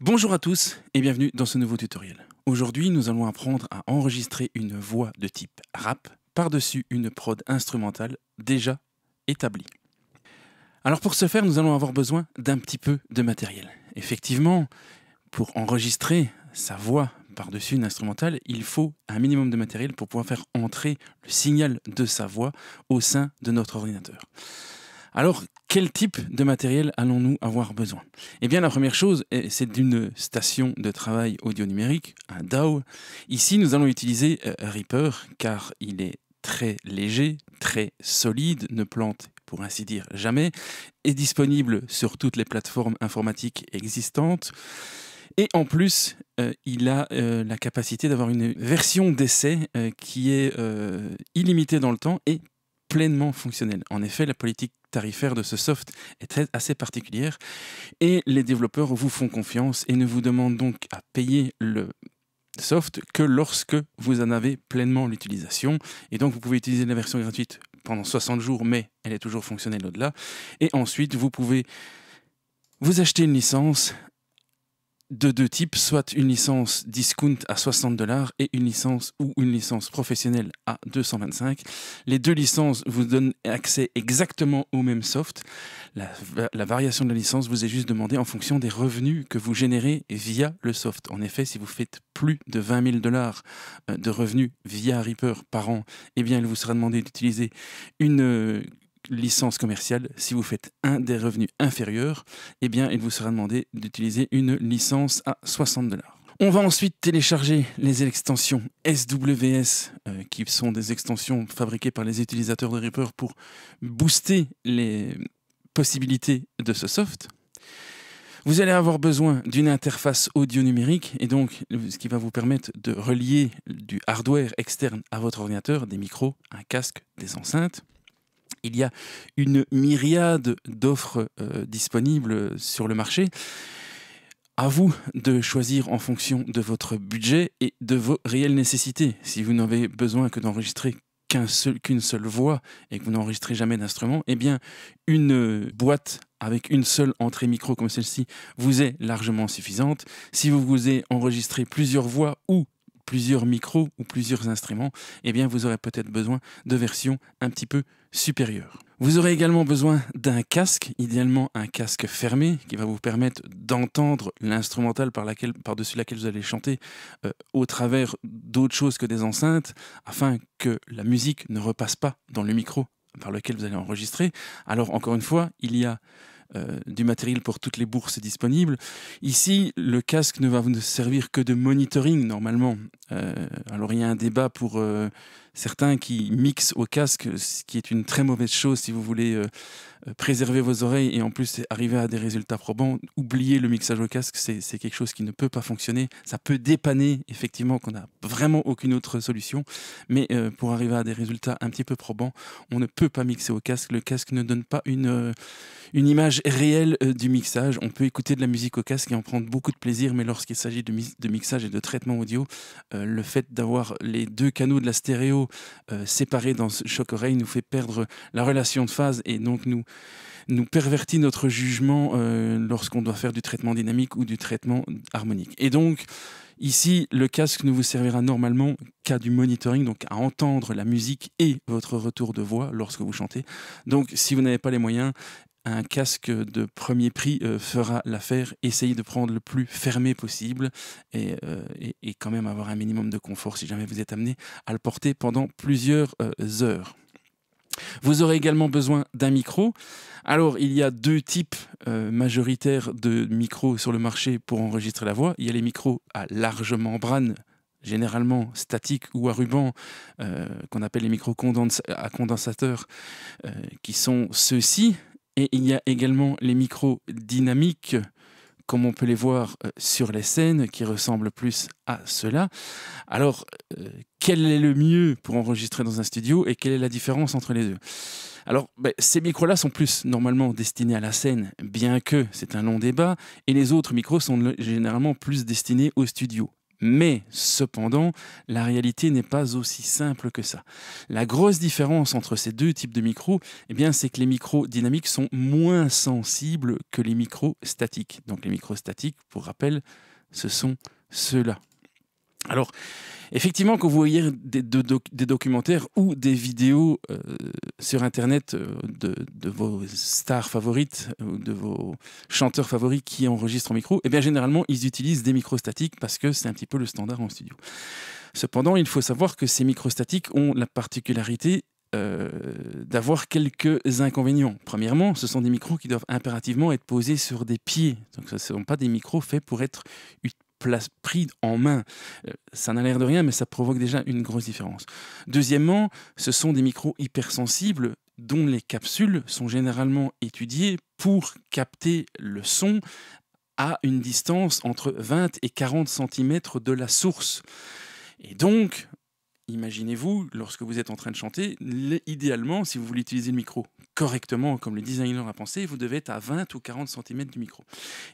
Bonjour à tous et bienvenue dans ce nouveau tutoriel. Aujourd'hui, nous allons apprendre à enregistrer une voix de type rap par-dessus une prod instrumentale déjà établie. Alors pour ce faire, nous allons avoir besoin d'un petit peu de matériel. Effectivement, pour enregistrer sa voix par-dessus une instrumentale, il faut un minimum de matériel pour pouvoir faire entrer le signal de sa voix au sein de notre ordinateur. Alors, quel type de matériel allons-nous avoir besoin Eh bien, la première chose, eh, c'est d'une station de travail audio numérique, un DAO. Ici, nous allons utiliser euh, Reaper car il est très léger, très solide, ne plante pour ainsi dire jamais, est disponible sur toutes les plateformes informatiques existantes. Et en plus, euh, il a euh, la capacité d'avoir une version d'essai qui est illimitée dans le temps et pleinement fonctionnel. En effet, la politique tarifaire de ce soft est assez particulière et les développeurs vous font confiance et ne vous demandent donc à payer le soft que lorsque vous en avez pleinement l'utilisation. Et donc vous pouvez utiliser la version gratuite pendant 60 jours, mais elle est toujours fonctionnelle au-delà. Et ensuite, vous pouvez vous acheter une licence de deux types, soit une licence discount à 60 dollars et une licence ou une licence professionnelle à 225. Les deux licences vous donnent accès exactement au même soft. La, variation de la licence vous est juste demandée en fonction des revenus que vous générez via le soft. En effet, si vous faites plus de 20 000 dollars euh, de revenus via Reaper par an, eh bien, il vous sera demandé d'utiliser une euh, licence commerciale, si vous faites un des revenus inférieurs, eh bien, il vous sera demandé d'utiliser une licence à 60 dollars. On va ensuite télécharger les extensions SWS, euh, qui sont des extensions fabriquées par les utilisateurs de Reaper pour booster les possibilités de ce soft. Vous allez avoir besoin d'une interface audio numérique et donc ce qui va vous permettre de relier du hardware externe à votre ordinateur, des micros, un casque, des enceintes. Il y a une myriade d'offres euh, disponibles sur le marché. À vous de choisir en fonction de votre budget et de vos réelles nécessités. Si vous n'avez besoin que d'enregistrer qu'une seule voix et que vous n'enregistrez jamais d'instrument, eh bien, une euh, boîte avec une seule entrée micro comme celle-ci vous est largement suffisante. Si vous vous êtes enregistré plusieurs voix ou plusieurs micros ou plusieurs instruments, eh bien vous aurez peut-être besoin de versions un petit peu supérieures. Vous aurez également besoin d'un casque, idéalement un casque fermé, qui va vous permettre d'entendre l'instrumental par-dessus laquelle, par laquelle vous allez chanter euh, au travers d'autres choses que des enceintes, afin que la musique ne repasse pas dans le micro par lequel vous allez enregistrer. Alors encore une fois, il y a euh, du matériel pour toutes les bourses disponibles. Ici, le casque ne va vous servir que de monitoring normalement. Euh, alors il y a un débat pour euh, certains qui mixent au casque, ce qui est une très mauvaise chose si vous voulez euh, euh, préserver vos oreilles et en plus arriver à des résultats probants. Oubliez le mixage au casque, c'est quelque chose qui ne peut pas fonctionner. Ça peut dépanner, effectivement, qu'on n'a vraiment aucune autre solution, mais euh, pour arriver à des résultats un petit peu probants, on ne peut pas mixer au casque. Le casque ne donne pas une, une image réelle du mixage. On peut écouter de la musique au casque et en prendre beaucoup de plaisir, mais lorsqu'il s'agit de, de, mixage et de traitement audio, le fait d'avoir les deux canaux de la stéréo euh, séparés dans ce choc oreille nous fait perdre la relation de phase et donc nous, nous pervertit notre jugement euh, lorsqu'on doit faire du traitement dynamique ou du traitement harmonique. Et donc, Ici, le casque ne vous servira normalement qu'à du monitoring, donc à entendre la musique et votre retour de voix lorsque vous chantez. Donc, si vous n'avez pas les moyens, un casque de premier prix euh, fera l'affaire. Essayez de prendre le plus fermé possible euh, et, quand même avoir un minimum de confort si jamais vous êtes amené à le porter pendant plusieurs euh, heures. Vous aurez également besoin d'un micro. Alors, il y a deux types majoritaires de micros sur le marché pour enregistrer la voix. Il y a les micros à large membrane, généralement statiques ou à ruban, qu'on appelle les micros à condensateur, qui sont ceux-ci. Et il y a également les micros dynamiques, comme on peut les voir euh, sur les scènes, qui ressemblent plus à cela. Alors, euh, quel est le mieux pour enregistrer dans un studio et quelle est la différence entre les deux alors, ben, ces micros-là sont plus normalement destinés à la scène, bien que c'est un long débat, et les autres micros sont généralement plus destinés au studio. Mais cependant, la réalité n'est pas aussi simple que ça. La grosse différence entre ces deux types de micros, eh bien, c'est que les micros dynamiques sont moins sensibles que les micros statiques. Donc les micros statiques, pour rappel, ce sont ceux-là. Alors, effectivement, quand vous voyez des, documentaires ou des vidéos euh, sur Internet euh, de, vos stars favorites euh, ou de vos chanteurs favoris qui enregistrent en micro, eh bien, généralement, ils utilisent des micros statiques parce que c'est un petit peu le standard en studio. Cependant, il faut savoir que ces micros statiques ont la particularité d'avoir quelques inconvénients. Premièrement, ce sont des micros qui doivent impérativement être posés sur des pieds. Donc, ce ne sont pas des micros faits pour être place, pris en main. Euh, ça n'a l'air de rien, mais ça provoque déjà une grosse différence. Deuxièmement, ce sont des micros hypersensibles dont les capsules sont généralement étudiées pour capter le son à une distance entre 20 et 40 cm de la source. Et donc, imaginez-vous, lorsque vous êtes en train de chanter, idéalement, si vous voulez utiliser le micro correctement, comme le designer a pensé, vous devez être à 20 ou 40 cm du micro.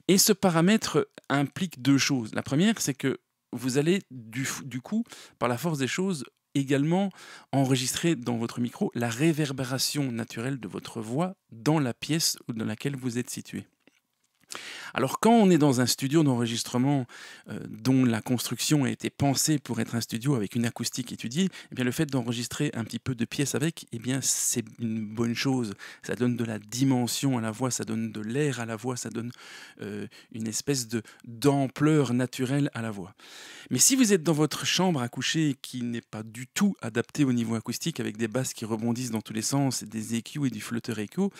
Et ce paramètre implique deux choses. La première, c'est que vous allez, du, du coup, par la force des choses, également enregistrer dans votre micro la réverbération naturelle de votre voix dans la pièce dans laquelle vous êtes situé. Alors quand on est dans un studio d'enregistrement euh, dont la construction a été pensée pour être un studio avec une acoustique étudiée, eh bien, le fait d'enregistrer un petit peu de pièces avec, eh bien c'est une bonne chose. Ça donne de la dimension à la voix, ça donne de l'air à la voix, ça donne euh, une espèce de d'ampleur naturelle à la voix. Mais si vous êtes dans votre chambre à coucher qui n'est pas du tout adaptée au niveau acoustique avec des basses qui rebondissent dans tous les sens, des échos e et du flutter écho, e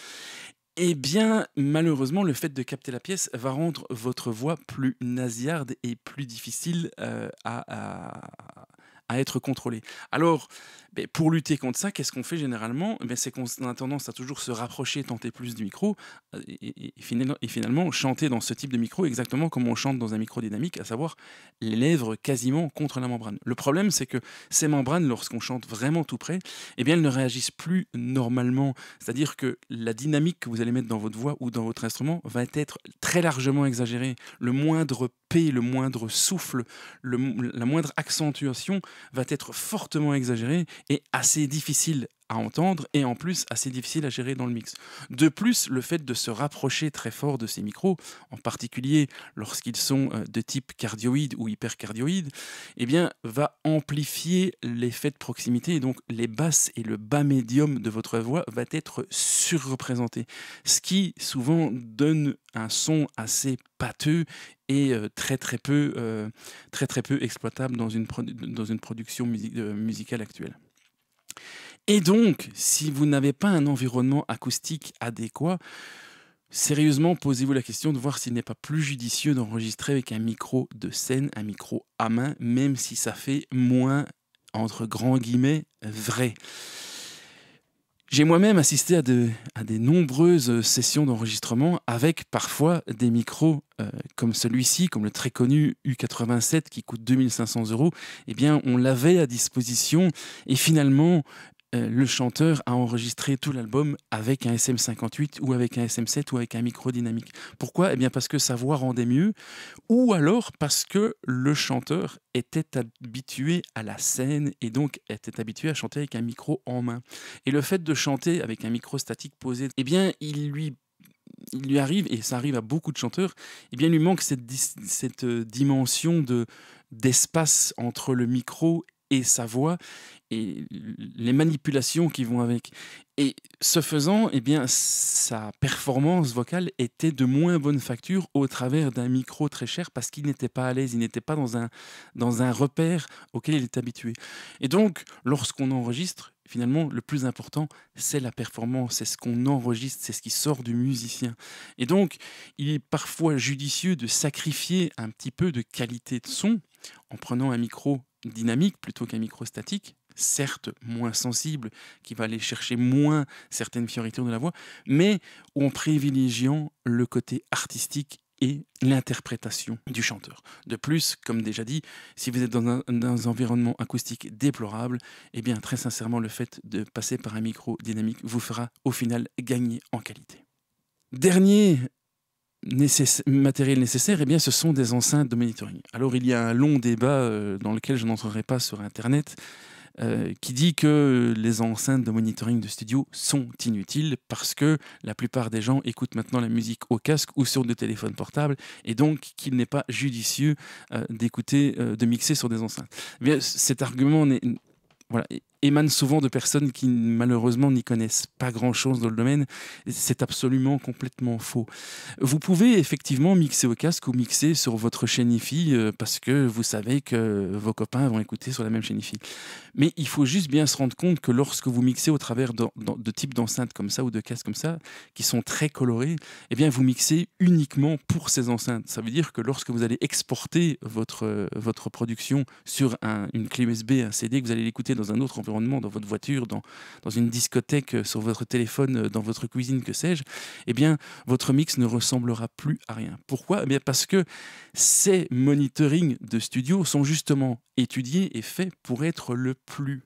eh bien, malheureusement, le fait de capter la pièce va rendre votre voix plus nasillarde et plus difficile euh, à, à être contrôlé. Alors, ben, pour lutter contre ça, qu'est-ce qu'on fait généralement ben, C'est qu'on a tendance à toujours se rapprocher, tenter plus du micro, euh, et, et, finalement chanter dans ce type de micro exactement comme on chante dans un micro dynamique, à savoir les lèvres quasiment contre la membrane. Le problème, c'est que ces membranes, lorsqu'on chante vraiment tout près, eh bien, elles ne réagissent plus normalement. C'est-à-dire que la dynamique que vous allez mettre dans votre voix ou dans votre instrument va être très largement exagérée. Le moindre le moindre souffle, la moindre accentuation va être fortement exagérée et assez difficile à entendre et en plus assez difficile à gérer dans le mix. De plus, le fait de se rapprocher très fort de ces micros, en particulier lorsqu'ils sont euh, de type cardioïde ou hypercardioïde, eh bien, va amplifier l'effet de proximité et donc les basses et le bas médium de votre voix va être surreprésenté, ce qui souvent donne un son assez pâteux et euh, très très peu, euh, très, très peu exploitable dans une, dans une production musicale actuelle. Et donc, si vous n'avez pas un environnement acoustique adéquat, sérieusement, posez-vous la question de voir s'il n'est pas plus judicieux d'enregistrer avec un micro de scène, un micro à main, même si ça fait moins, entre grands guillemets, vrai. J'ai moi-même assisté à de, des nombreuses sessions d'enregistrement avec parfois des micros euh, comme celui-ci, comme le très connu U87 qui coûte 2500 euros. Eh bien, on l'avait à disposition et finalement, euh, le chanteur a enregistré tout l'album avec un SM58 ou avec un SM7 ou avec un micro dynamique. Pourquoi Eh bien parce que sa voix rendait mieux, ou alors parce que le chanteur était habitué à la scène et donc était habitué à chanter avec un micro en main. Et le fait de chanter avec un micro statique posé, eh bien il lui il arrive, et ça arrive à beaucoup de chanteurs, eh bien, il lui manque cette, cette euh, dimension de d'espace entre le micro et sa voix et les manipulations qui vont avec. Et ce faisant, eh bien, sa performance vocale était de moins bonne facture au travers d'un micro très cher parce qu'il n'était pas à l'aise, il n'était pas dans un, dans un repère auquel il est habitué. Et donc, lorsqu'on enregistre, finalement, le plus important, c'est la performance, c'est ce qu'on enregistre, c'est ce qui sort du musicien. Et donc, il est parfois judicieux de sacrifier un petit peu de qualité de son en prenant un micro dynamique plutôt qu'un micro statique, certes moins sensible, qui va aller chercher moins certaines fioritures de la voix, mais en privilégiant le côté artistique et l'interprétation du chanteur. De plus, comme déjà dit, si vous êtes dans un, dans un, environnement acoustique déplorable, eh bien très sincèrement le fait de passer par un micro dynamique vous fera au final gagner en qualité. Dernier matériel nécessaire, eh bien, ce sont des enceintes de monitoring. Alors il y a un long débat euh, dans lequel je n'entrerai pas sur Internet. Euh, qui dit que les enceintes de monitoring de studio sont inutiles parce que la plupart des gens écoutent maintenant la musique au casque ou sur des téléphones portables et donc qu'il n'est pas judicieux euh, d'écouter, de mixer sur des enceintes. Eh cet argument n'est voilà, émanent souvent de personnes qui malheureusement n'y connaissent pas grand-chose dans le domaine. C'est absolument complètement faux. Vous pouvez effectivement mixer au casque ou mixer sur votre chaîne IFI euh, parce que vous savez que vos copains vont écouter sur la même chaîne IFI. Mais il faut juste bien se rendre compte que lorsque vous mixez au travers de, types d'enceintes comme ça ou de casques comme ça, qui sont très colorés, eh bien vous mixez uniquement pour ces enceintes. Ça veut dire que lorsque vous allez exporter votre, euh, votre production sur une clé USB, un CD, que vous allez l'écouter dans un autre environnement, dans votre voiture, dans, dans une discothèque, euh, sur votre téléphone, euh, dans votre cuisine, que sais-je, eh bien, votre mix ne ressemblera plus à rien. Pourquoi eh bien Parce que ces monitorings de studio sont justement étudiés et faits pour être le plus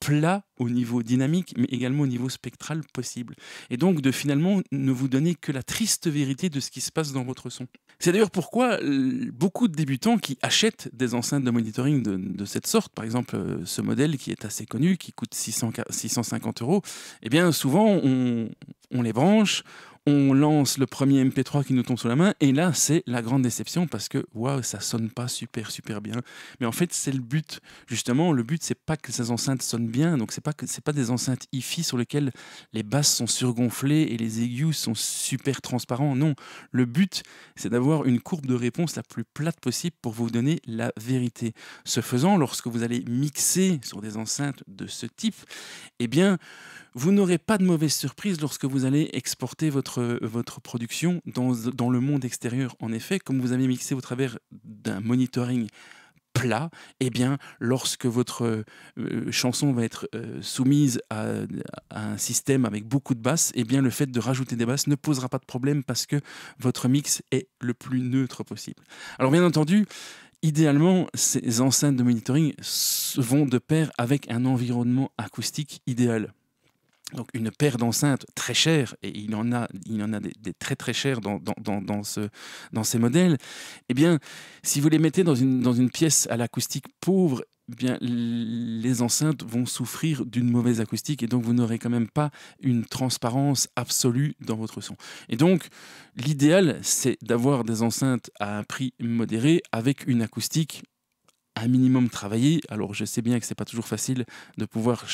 plat au niveau dynamique, mais également au niveau spectral possible. Et donc de finalement ne vous donner que la triste vérité de ce qui se passe dans votre son. C'est d'ailleurs pourquoi euh, beaucoup de débutants qui achètent des enceintes de monitoring de, cette sorte, par exemple euh, ce modèle qui est assez connu, qui coûte 650 euros, eh bien souvent on les branche, on lance le premier MP3 qui nous tombe sous la main, et là, c'est la grande déception parce que, waouh, ça sonne pas super, super bien. Mais en fait, c'est le but. Justement, le but, c'est pas que ces enceintes sonnent bien, donc c'est pas que c'est pas des enceintes hi sur lesquelles les basses sont surgonflées et les aigus sont super transparents. Non, le but, c'est d'avoir une courbe de réponse la plus plate possible pour vous donner la vérité. Ce faisant, lorsque vous allez mixer sur des enceintes de ce type, eh bien, vous n'aurez pas de mauvaise surprise lorsque vous allez exporter votre, votre production dans, le monde extérieur. En effet, comme vous avez mixé au travers d'un monitoring plat, eh bien, lorsque votre euh, chanson va être euh, soumise à, un système avec beaucoup de basses, eh bien, le fait de rajouter des basses ne posera pas de problème parce que votre mix est le plus neutre possible. Alors, bien entendu, idéalement, ces enceintes de monitoring vont de pair avec un environnement acoustique idéal donc une paire d'enceintes très chères, et il en a, il en a des, très très chères dans, dans, dans, ce, dans ces modèles, eh bien, si vous les mettez dans une, dans une pièce à l'acoustique pauvre, eh bien, les enceintes vont souffrir d'une mauvaise acoustique et donc vous n'aurez quand même pas une transparence absolue dans votre son. Et donc, l'idéal, c'est d'avoir des enceintes à un prix modéré avec une acoustique un minimum travaillé, Alors je sais bien que c'est pas toujours facile de pouvoir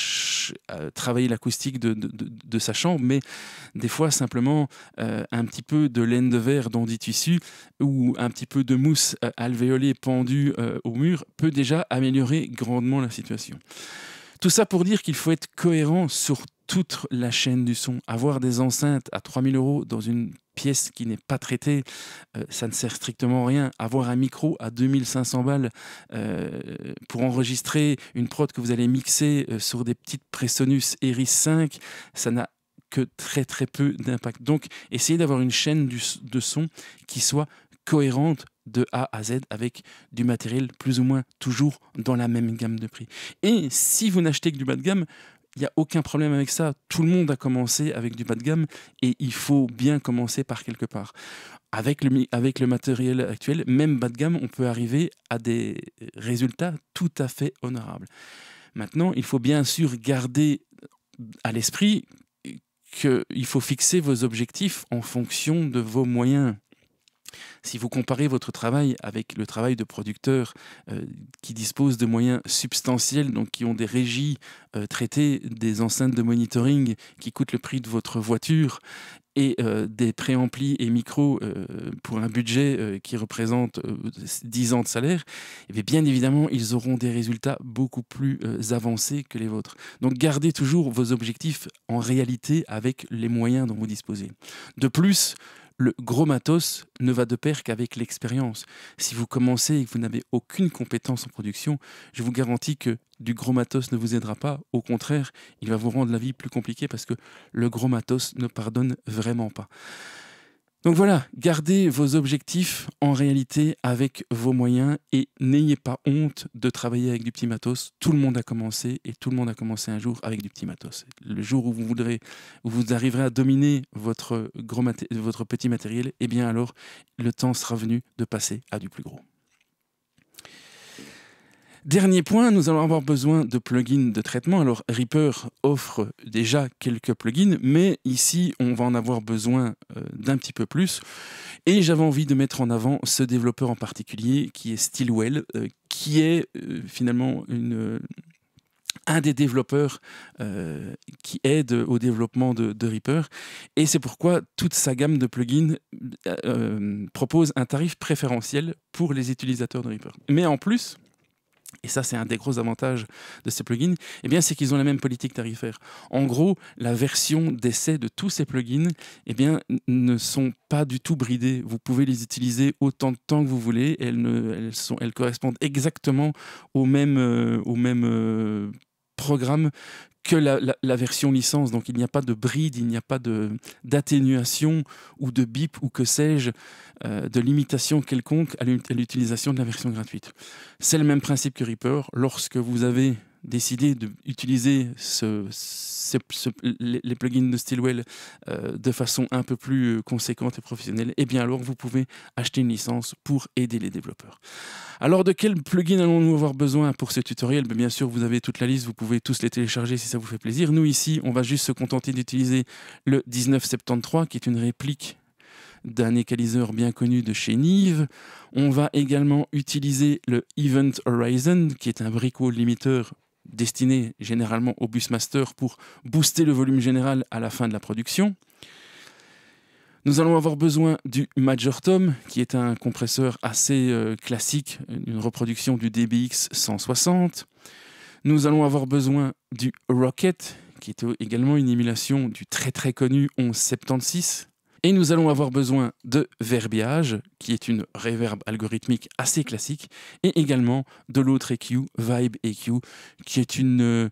euh, travailler l'acoustique de, sa chambre, mais des fois simplement euh, un petit peu de laine de verre dans dit tissu ou un petit peu de mousse euh, alvéolée pendue au mur peut déjà améliorer grandement la situation. Tout ça pour dire qu'il faut être cohérent sur toute la chaîne du son. Avoir des enceintes à 3000 euros dans une pièce qui n'est pas traitée, euh, ça ne sert strictement à rien. Avoir un micro à 2500 balles euh, pour enregistrer une prod que vous allez mixer euh, sur des petites Presonus Eris 5, ça n'a que très très peu d'impact. Donc essayez d'avoir une chaîne de son qui soit cohérente de A à Z avec du matériel plus ou moins toujours dans la même gamme de prix. Et si vous n'achetez que du bas de gamme, il n'y a aucun problème avec ça. Tout le monde a commencé avec du bas de gamme et il faut bien commencer par quelque part. Avec le, avec le matériel actuel, même bas de gamme, on peut arriver à des résultats tout à fait honorables. Maintenant, il faut bien sûr garder à l'esprit qu'il faut fixer vos objectifs en fonction de vos moyens. Si vous comparez votre travail avec le travail de producteurs euh, qui disposent de moyens substantiels, donc qui ont des régies euh, traitées, des enceintes de monitoring qui coûtent le prix de votre voiture et euh, des préamplis et micros pour un budget qui représente 10 ans de salaire, eh bien, évidemment, ils auront des résultats beaucoup plus avancés que les vôtres. Donc gardez toujours vos objectifs en réalité avec les moyens dont vous disposez. De plus, le gros matos ne va de pair qu'avec l'expérience. Si vous commencez et que vous n'avez aucune compétence en production, je vous garantis que du gros matos ne vous aidera pas. Au contraire, il va vous rendre la vie plus compliquée parce que le gros matos ne pardonne vraiment pas. Donc voilà, gardez vos objectifs en réalité avec vos moyens et n'ayez pas honte de travailler avec du petit matos. Tout le monde a commencé et tout le monde a commencé un jour avec du petit matos. Le jour où vous voudrez, où vous arriverez à dominer votre, votre petit matériel, eh bien alors le temps sera venu de passer à du plus gros. Dernier point, nous allons avoir besoin de plugins de traitement. Alors Reaper offre déjà quelques plugins, mais ici on va en avoir besoin euh, d'un petit peu plus. Et j'avais envie de mettre en avant ce développeur en particulier qui est Stillwell, euh, qui est euh, finalement un des développeurs qui aide au développement de, Reaper. Et c'est pourquoi toute sa gamme de plugins propose un tarif préférentiel pour les utilisateurs de Reaper. Mais en plus, et ça c'est un des gros avantages de ces plugins, eh c'est qu'ils ont la même politique tarifaire. En gros, la version d'essai de tous ces plugins, eh bien ne sont pas du tout bridées. Vous pouvez les utiliser autant de temps que vous voulez. Elles, ne, sont, elles correspondent exactement au même, euh, au même euh, programme que la, version licence. Donc il n'y a pas de bride, il n'y a pas d'atténuation ou de bip ou que sais-je, euh, de limitation quelconque à l'utilisation de la version gratuite. C'est le même principe que Reaper. Lorsque vous avez décider d'utiliser ce, les plugins de Stillwell euh, de façon un peu plus euh, conséquente et professionnelle, eh bien alors vous pouvez acheter une licence pour aider les développeurs. Alors de quels plugins allons-nous avoir besoin pour ce tutoriel ben, Bien sûr, vous avez toute la liste, vous pouvez tous les télécharger si ça vous fait plaisir. Nous ici, on va juste se contenter d'utiliser le 1973 qui est une réplique d'un égaliseur bien connu de chez Nive. On va également utiliser le Event Horizon, qui est un bricot limiteur destiné généralement au bus master pour booster le volume général à la fin de la production. Nous allons avoir besoin du Major Tom, qui est un compresseur assez euh, classique, une reproduction du DBX 160. Nous allons avoir besoin du Rocket, qui est également une émulation du très très connu 1176, et nous allons avoir besoin de Verbiage, qui est une reverb algorithmique assez classique, et également de l'autre EQ, Vibe EQ, qui est une, euh,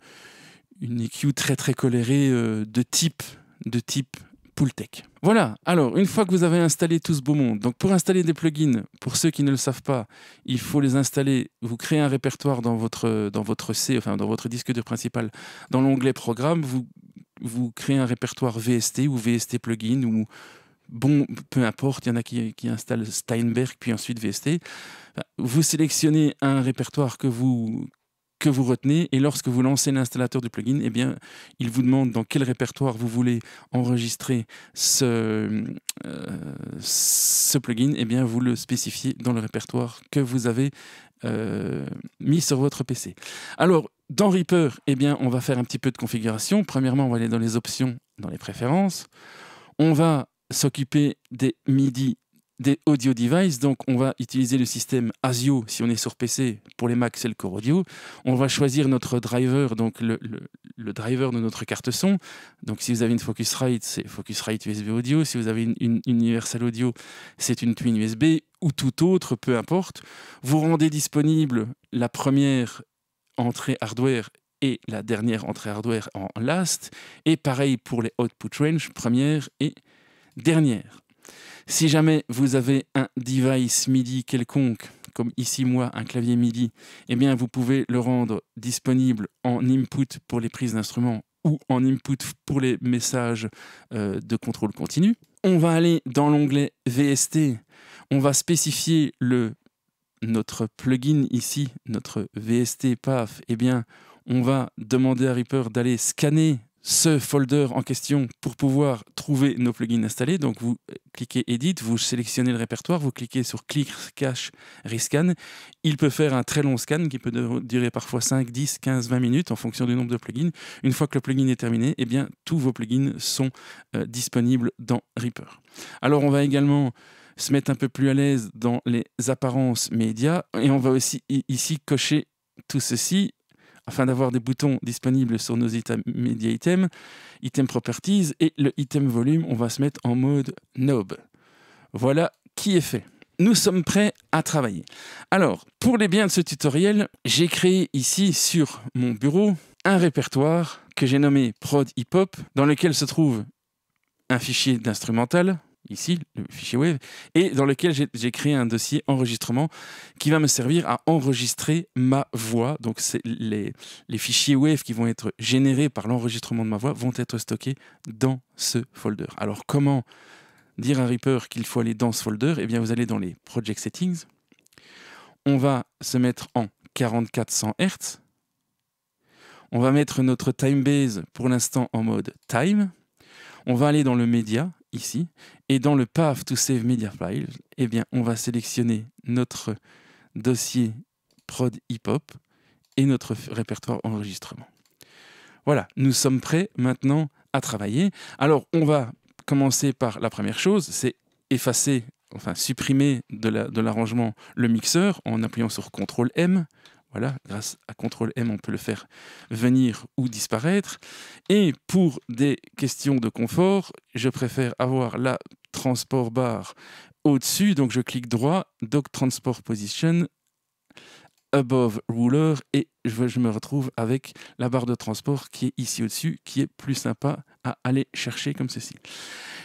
une EQ très très colérée euh, de type, de type Pooltech. Voilà, alors une fois que vous avez installé tout ce beau monde, donc pour installer des plugins, pour ceux qui ne le savent pas, il faut les installer, vous créez un répertoire dans votre, dans votre C, enfin dans votre disque dur principal, dans l'onglet programme, vous, vous créez un répertoire VST ou VST plugin ou bon, peu importe, il y en a qui, qui, installent Steinberg, puis ensuite VST. Vous sélectionnez un répertoire que vous, que vous retenez, et lorsque vous lancez l'installateur du plugin, eh bien, il vous demande dans quel répertoire vous voulez enregistrer ce, euh, ce plugin, et eh bien, vous le spécifiez dans le répertoire que vous avez euh, mis sur votre PC. Alors, dans Reaper, eh bien, on va faire un petit peu de configuration. Premièrement, on va aller dans les options, dans les préférences. On va s'occuper des MIDI des audio devices. Donc, on va utiliser le système ASIO si on est sur PC. Pour les Mac, c'est le Core Audio. On va choisir notre driver, donc le, driver de notre carte son. Donc, si vous avez une Focusrite, c'est Focusrite USB Audio. Si vous avez une, une Universal Audio, c'est une Twin USB ou tout autre, peu importe. Vous rendez disponible la première entrée hardware et la dernière entrée hardware en last. Et pareil pour les output range, première et dernière. Si jamais vous avez un device MIDI quelconque, comme ici moi un clavier MIDI, eh bien vous pouvez le rendre disponible en input pour les prises d'instruments ou en input pour les messages euh, de contrôle continu. On va aller dans l'onglet VST, on va spécifier le notre plugin ici, notre VST PAF, eh bien on va demander à Reaper d'aller scanner ce folder en question pour pouvoir trouver nos plugins installés. Donc vous cliquez Edit, vous sélectionnez le répertoire, vous cliquez sur Click, Cache, Rescan. Il peut faire un très long scan qui peut durer parfois 5, 10, 15, 20 minutes en fonction du nombre de plugins. Une fois que le plugin est terminé, eh bien, tous vos plugins sont euh, disponibles dans Reaper. Alors on va également se mettre un peu plus à l'aise dans les apparences médias et on va aussi ici cocher tout ceci afin d'avoir des boutons disponibles sur nos items, media items, item properties et le item volume, on va se mettre en mode knob. Voilà qui est fait. Nous sommes prêts à travailler. Alors, pour les biens de ce tutoriel, j'ai créé ici sur mon bureau un répertoire que j'ai nommé prod hip hop, dans lequel se trouve un fichier d'instrumental, ici, le fichier WAV, et dans lequel j'ai créé un dossier enregistrement qui va me servir à enregistrer ma voix. Donc les, les fichiers WAV qui vont être générés par l'enregistrement de ma voix vont être stockés dans ce folder. Alors comment dire à Reaper qu'il faut aller dans ce folder Eh bien vous allez dans les Project Settings, on va se mettre en 4400 Hz, on va mettre notre time base pour l'instant en mode time, on va aller dans le média, ici. Et dans le Path to Save Media files, eh bien, on va sélectionner notre dossier prod hip-hop et notre répertoire enregistrement. Voilà, nous sommes prêts maintenant à travailler. Alors, on va commencer par la première chose, c'est effacer, enfin supprimer de l'arrangement le mixeur en appuyant sur CTRL M, voilà, grâce à CTRL M, on peut le faire venir ou disparaître. Et pour des questions de confort, je préfère avoir la transport bar au-dessus. Donc je clique droit, Doc Transport Position, Above Ruler, et je me retrouve avec la barre de transport qui est ici au-dessus, qui est plus sympa à aller chercher comme ceci.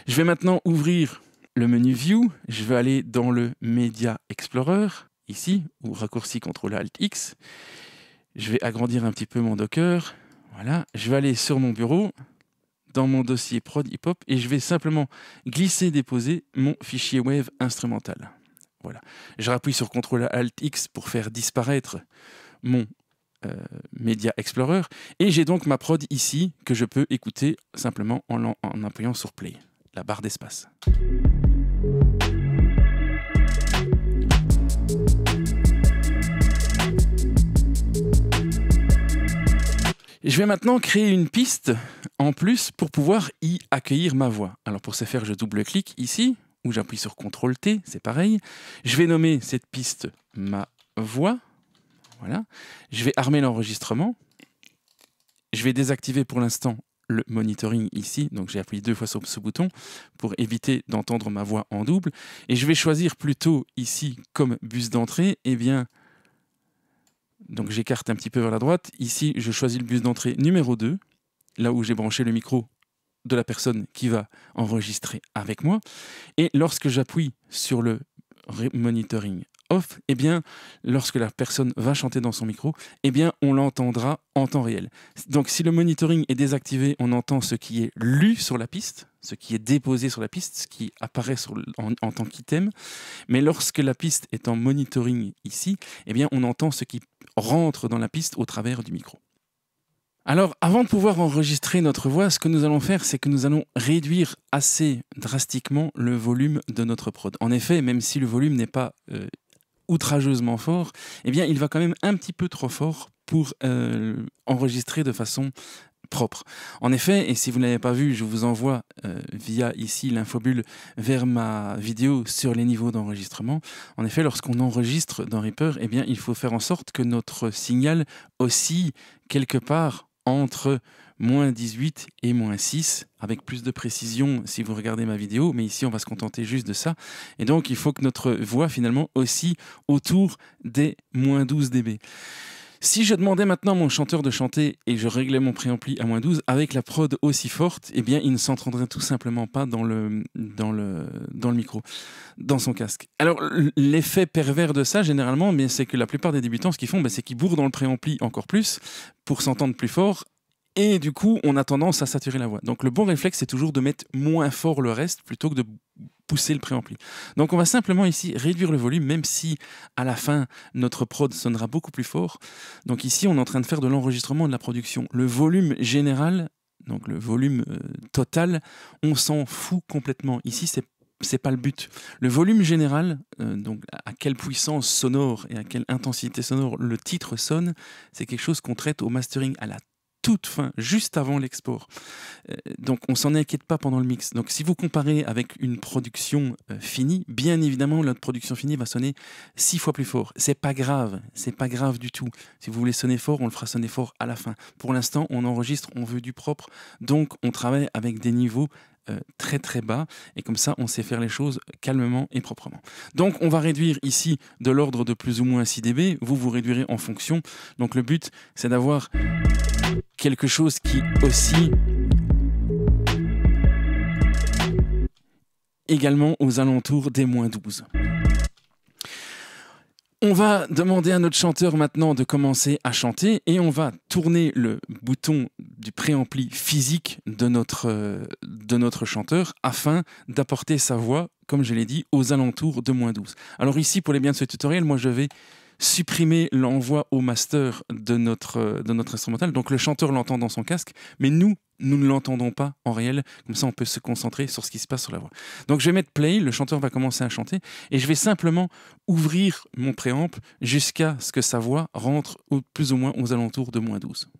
Je vais maintenant ouvrir le menu View. Je vais aller dans le Media Explorer ici, ou raccourci CTRL ALT X. Je vais agrandir un petit peu mon Docker. Voilà, je vais aller sur mon bureau, dans mon dossier prod hip hop, et je vais simplement glisser déposer mon fichier wave instrumental. Voilà, je rappuie sur CTRL ALT X pour faire disparaître mon euh, Media Explorer, et j'ai donc ma prod ici que je peux écouter simplement en appuyant sur play, la barre d'espace. je vais maintenant créer une piste en plus pour pouvoir y accueillir ma voix. Alors pour ce faire, je double-clique ici, ou j'appuie sur CTRL-T, c'est pareil. Je vais nommer cette piste ma voix. Voilà. Je vais armer l'enregistrement. Je vais désactiver pour l'instant le monitoring ici, donc j'ai appuyé deux fois sur ce bouton pour éviter d'entendre ma voix en double, et je vais choisir plutôt ici comme bus d'entrée, et eh bien, donc j'écarte un petit peu vers la droite, ici je choisis le bus d'entrée numéro 2, là où j'ai branché le micro de la personne qui va enregistrer avec moi, et lorsque j'appuie sur le monitoring et eh bien, lorsque la personne va chanter dans son micro, eh bien, on l'entendra en temps réel. Donc, si le monitoring est désactivé, on entend ce qui est lu sur la piste, ce qui est déposé sur la piste, ce qui apparaît en, tant qu'item. Mais lorsque la piste est en monitoring ici, eh bien, on entend ce qui rentre dans la piste au travers du micro. Alors, avant de pouvoir enregistrer notre voix, ce que nous allons faire, c'est que nous allons réduire assez drastiquement le volume de notre prod. En effet, même si le volume n'est pas euh, outrageusement fort, eh bien, il va quand même un petit peu trop fort pour euh, enregistrer de façon propre. En effet, et si vous ne l'avez pas vu, je vous envoie euh, via ici l'infobule vers ma vidéo sur les niveaux d'enregistrement. En effet, lorsqu'on enregistre dans Reaper, eh bien, il faut faire en sorte que notre signal oscille quelque part entre moins 18 et moins 6, avec plus de précision si vous regardez ma vidéo, mais ici on va se contenter juste de ça. Et donc il faut que notre voix finalement aussi autour des moins 12 dB. Si je demandais maintenant à mon chanteur de chanter et je réglais mon préampli à moins 12 avec la prod aussi forte, et eh bien, il ne s'entendrait tout simplement pas dans le, dans, le, dans le micro, dans son casque. Alors, l'effet pervers de ça, généralement, c'est que la plupart des débutants, ce qu'ils font, ben, c'est qu'ils bourrent dans le préampli encore plus pour s'entendre plus fort et du coup, on a tendance à saturer la voix. Donc le bon réflexe, c'est toujours de mettre moins fort le reste plutôt que de pousser le préampli. Donc on va simplement ici réduire le volume, même si à la fin, notre prod sonnera beaucoup plus fort. Donc ici, on est en train de faire de l'enregistrement de la production. Le volume général, donc le volume euh, total, on s'en fout complètement. Ici, c'est c'est pas le but. Le volume général, euh, donc à quelle puissance sonore et à quelle intensité sonore le titre sonne, c'est quelque chose qu'on traite au mastering à la toute fin, juste avant l'export. Euh, donc on s'en inquiète pas pendant le mix. Donc si vous comparez avec une production euh, finie, bien évidemment notre production finie va sonner six fois plus fort. C'est pas grave, c'est pas grave du tout. Si vous voulez sonner fort, on le fera sonner fort à la fin. Pour l'instant, on enregistre, on veut du propre, donc on travaille avec des niveaux euh, très très bas et comme ça on sait faire les choses calmement et proprement. Donc on va réduire ici de l'ordre de plus ou moins 6 dB, vous vous réduirez en fonction. Donc le but c'est d'avoir quelque chose qui aussi également aux alentours des moins 12. On va demander à notre chanteur maintenant de commencer à chanter et on va tourner le bouton du préampli physique de notre, euh, de notre chanteur afin d'apporter sa voix, comme je l'ai dit, aux alentours de moins 12. Alors ici, pour les biens de ce tutoriel, moi je vais supprimer l'envoi au master de notre, de notre instrumental. Donc le chanteur l'entend dans son casque, mais nous, nous ne l'entendons pas en réel. Comme ça, on peut se concentrer sur ce qui se passe sur la voix. Donc je vais mettre play, le chanteur va commencer à chanter, et je vais simplement ouvrir mon préamp jusqu'à ce que sa voix rentre au, plus ou moins aux alentours de moins 12.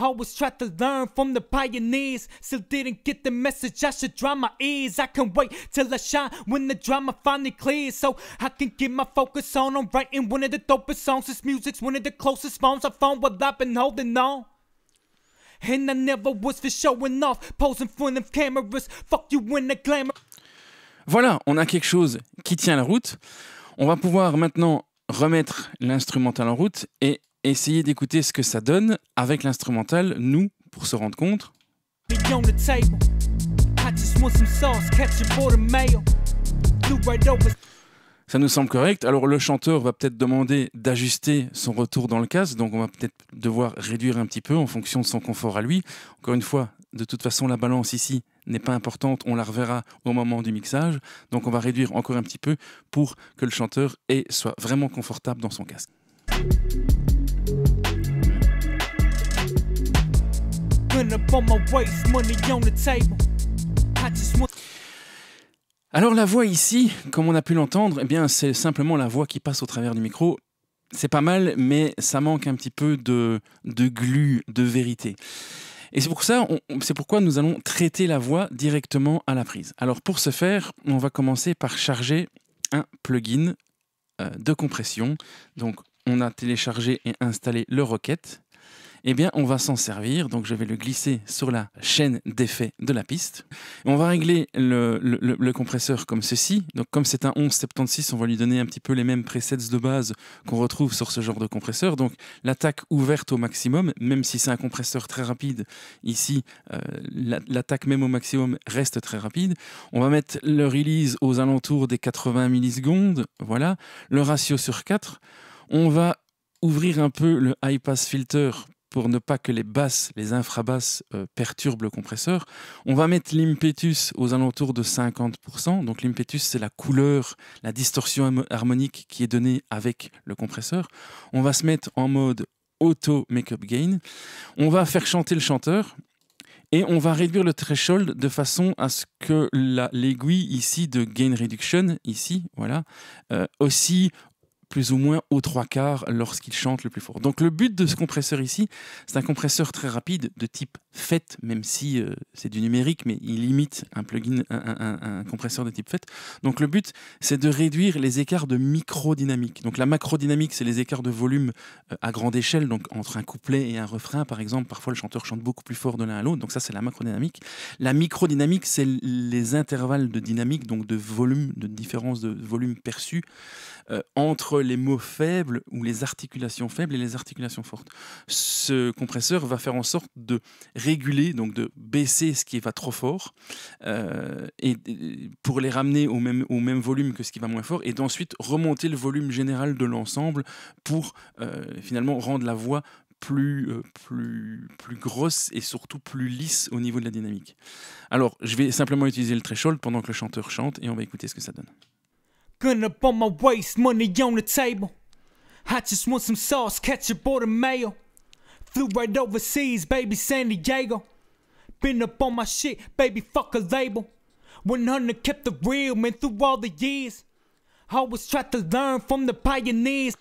Always try to learn from the pioneers. Still didn't get the message, I should drama my ears. I can wait till I shine when the drama finally clears. So I can get my focus on. I'm writing one of the dopest songs. This music's one of the closest phones I found what I've been holding on. And I never was for showing off, posing for the cameras. Fuck you when the glamour. Voilà, on a quelque chose qui tient la route. On va pouvoir maintenant remettre l'instrumental en route et Essayez d'écouter ce que ça donne avec l'instrumental, nous, pour se rendre compte. Ça nous semble correct. Alors le chanteur va peut-être demander d'ajuster son retour dans le casque, donc on va peut-être devoir réduire un petit peu en fonction de son confort à lui. Encore une fois, de toute façon, la balance ici n'est pas importante, on la reverra au moment du mixage, donc on va réduire encore un petit peu pour que le chanteur ait, soit vraiment confortable dans son casque. Alors la voix ici, comme on a pu l'entendre, eh bien c'est simplement la voix qui passe au travers du micro. C'est pas mal, mais ça manque un petit peu de, de glu, de vérité. Et c'est pour ça, c'est pourquoi nous allons traiter la voix directement à la prise. Alors pour ce faire, on va commencer par charger un plugin euh, de compression. Donc on a téléchargé et installé le Rocket eh bien on va s'en servir. Donc je vais le glisser sur la chaîne d'effet de la piste. On va régler le, compresseur comme ceci. Donc comme c'est un 1176, on va lui donner un petit peu les mêmes presets de base qu'on retrouve sur ce genre de compresseur. Donc l'attaque ouverte au maximum, même si c'est un compresseur très rapide, ici euh, l'attaque même au maximum reste très rapide. On va mettre le release aux alentours des 80 millisecondes, voilà, le ratio sur 4. On va ouvrir un peu le high pass filter pour ne pas que les basses, les infrabasses euh, perturbent le compresseur. On va mettre l'impétus aux alentours de 50%. Donc l'impétus, c'est la couleur, la distorsion harmonique qui est donnée avec le compresseur. On va se mettre en mode auto make-up gain. On va faire chanter le chanteur. Et on va réduire le threshold de façon à ce que l'aiguille ici de gain reduction, ici, voilà, euh, aussi plus ou moins aux trois quarts lorsqu'il chante le plus fort. Donc le but de ce compresseur ici, c'est un compresseur très rapide de type FET, même si euh, c'est du numérique, mais il imite un plugin, un, compresseur de type FET. Donc le but, c'est de réduire les écarts de microdynamique. Donc la macrodynamique, c'est les écarts de volume euh, à grande échelle, donc entre un couplet et un refrain, par exemple. Parfois, le chanteur chante beaucoup plus fort de l'un à l'autre, donc ça, c'est la macrodynamique. La microdynamique, c'est les intervalles de dynamique, donc de volume, de différence de volume perçu euh, entre les mots faibles ou les articulations faibles et les articulations fortes. Ce compresseur va faire en sorte de réguler, donc de baisser ce qui va trop fort, euh, et, pour les ramener au même, volume que ce qui va moins fort, et d'ensuite remonter le volume général de l'ensemble pour euh, finalement rendre la voix plus, euh, plus, plus grosse et surtout plus lisse au niveau de la dynamique. Alors, je vais simplement utiliser le threshold pendant que le chanteur chante et on va écouter ce que ça donne. Gun up on my waist, money on the table. I just want some sauce, ketchup or the mayo. Flew right overseas, baby San Diego. Been up on my shit, baby fuck a label. 100 kept the real, man, through all the years. Always tried to learn from the pioneers.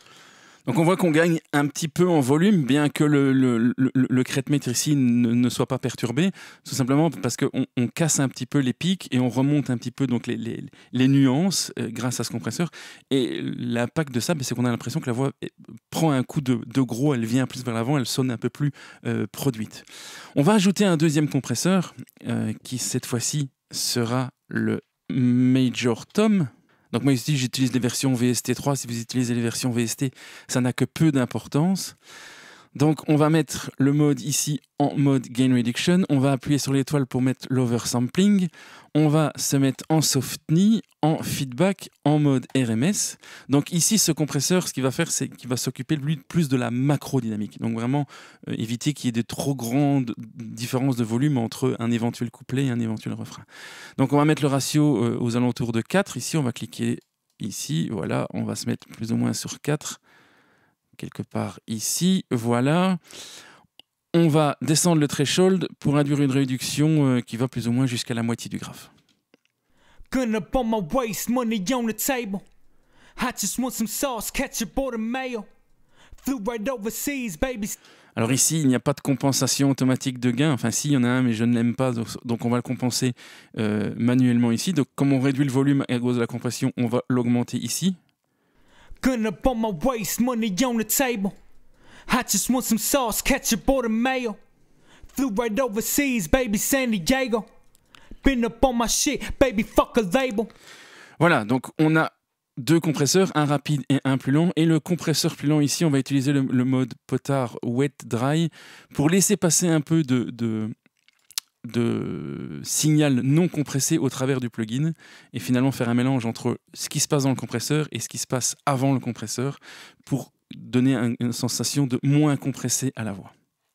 Donc on voit qu'on gagne un petit peu en volume, bien que le, le, le, ici ne, soit pas perturbé, tout simplement parce qu'on casse un petit peu les pics et on remonte un petit peu donc les, nuances euh, grâce à ce compresseur. Et l'impact de ça, c'est qu'on a l'impression que la voix euh, prend un coup de, gros, elle vient plus vers l'avant, elle sonne un peu plus euh, produite. On va ajouter un deuxième compresseur qui cette fois-ci sera le Major Tom donc moi ici j'utilise les versions VST3, si vous utilisez les versions VST, ça n'a que peu d'importance. Donc on va mettre le mode ici en mode gain reduction, on va appuyer sur l'étoile pour mettre l'oversampling, on va se mettre en soft knee, en feedback, en mode RMS. Donc ici ce compresseur, ce qu'il va faire, c'est qu'il va s'occuper lui plus de la macro dynamique. Donc vraiment euh, éviter qu'il y ait de trop grandes différences de volume entre un éventuel couplet et un éventuel refrain. Donc on va mettre le ratio euh, aux alentours de 4. Ici on va cliquer ici, voilà, on va se mettre plus ou moins sur 4 quelque part ici. Voilà. On va descendre le threshold pour induire une réduction euh, qui va plus ou moins jusqu'à la moitié du graphe. Alors ici, il n'y a pas de compensation automatique de gain. Enfin, si, il y en a un, mais je ne l'aime pas, donc on va le compenser euh, manuellement ici. Donc, comme on réduit le volume à cause de la compression, on va l'augmenter ici. Gun up on my waist, money on the table. I just want some sauce, ketchup or the mayo. Flew right overseas, baby San Diego. Been up on my shit, baby fuck a label. Voilà, donc on a deux compresseurs, un rapide et un plus long. Et le compresseur plus long ici, on va utiliser le, le mode potard wet dry pour laisser passer un peu de, de, de signal non compressé au travers du plugin et finalement faire un mélange entre ce qui se passe dans le compresseur et ce qui se passe avant le compresseur pour donner une sensation de moins compressé à la voix.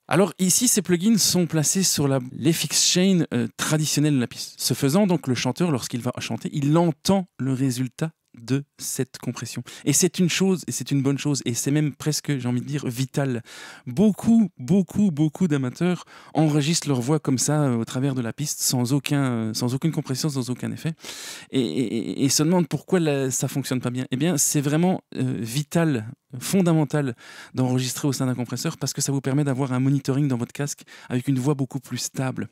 Alors ici, ces plugins sont placés sur l'effix chain traditionnel euh, traditionnelle de la piste. Ce faisant, donc, le chanteur, lorsqu'il va chanter, il entend le résultat de cette compression. Et c'est une chose, et c'est une bonne chose, et c'est même presque, j'ai envie de dire, vital. Beaucoup, beaucoup, beaucoup d'amateurs enregistrent leur voix comme ça euh, au travers de la piste, sans, aucun, euh, sans aucune compression, sans aucun effet, et, se demandent pourquoi ça fonctionne pas bien. Eh bien, c'est vraiment euh, vital fondamental d'enregistrer au sein d'un compresseur parce que ça vous permet d'avoir un monitoring dans votre casque avec une voix beaucoup plus stable.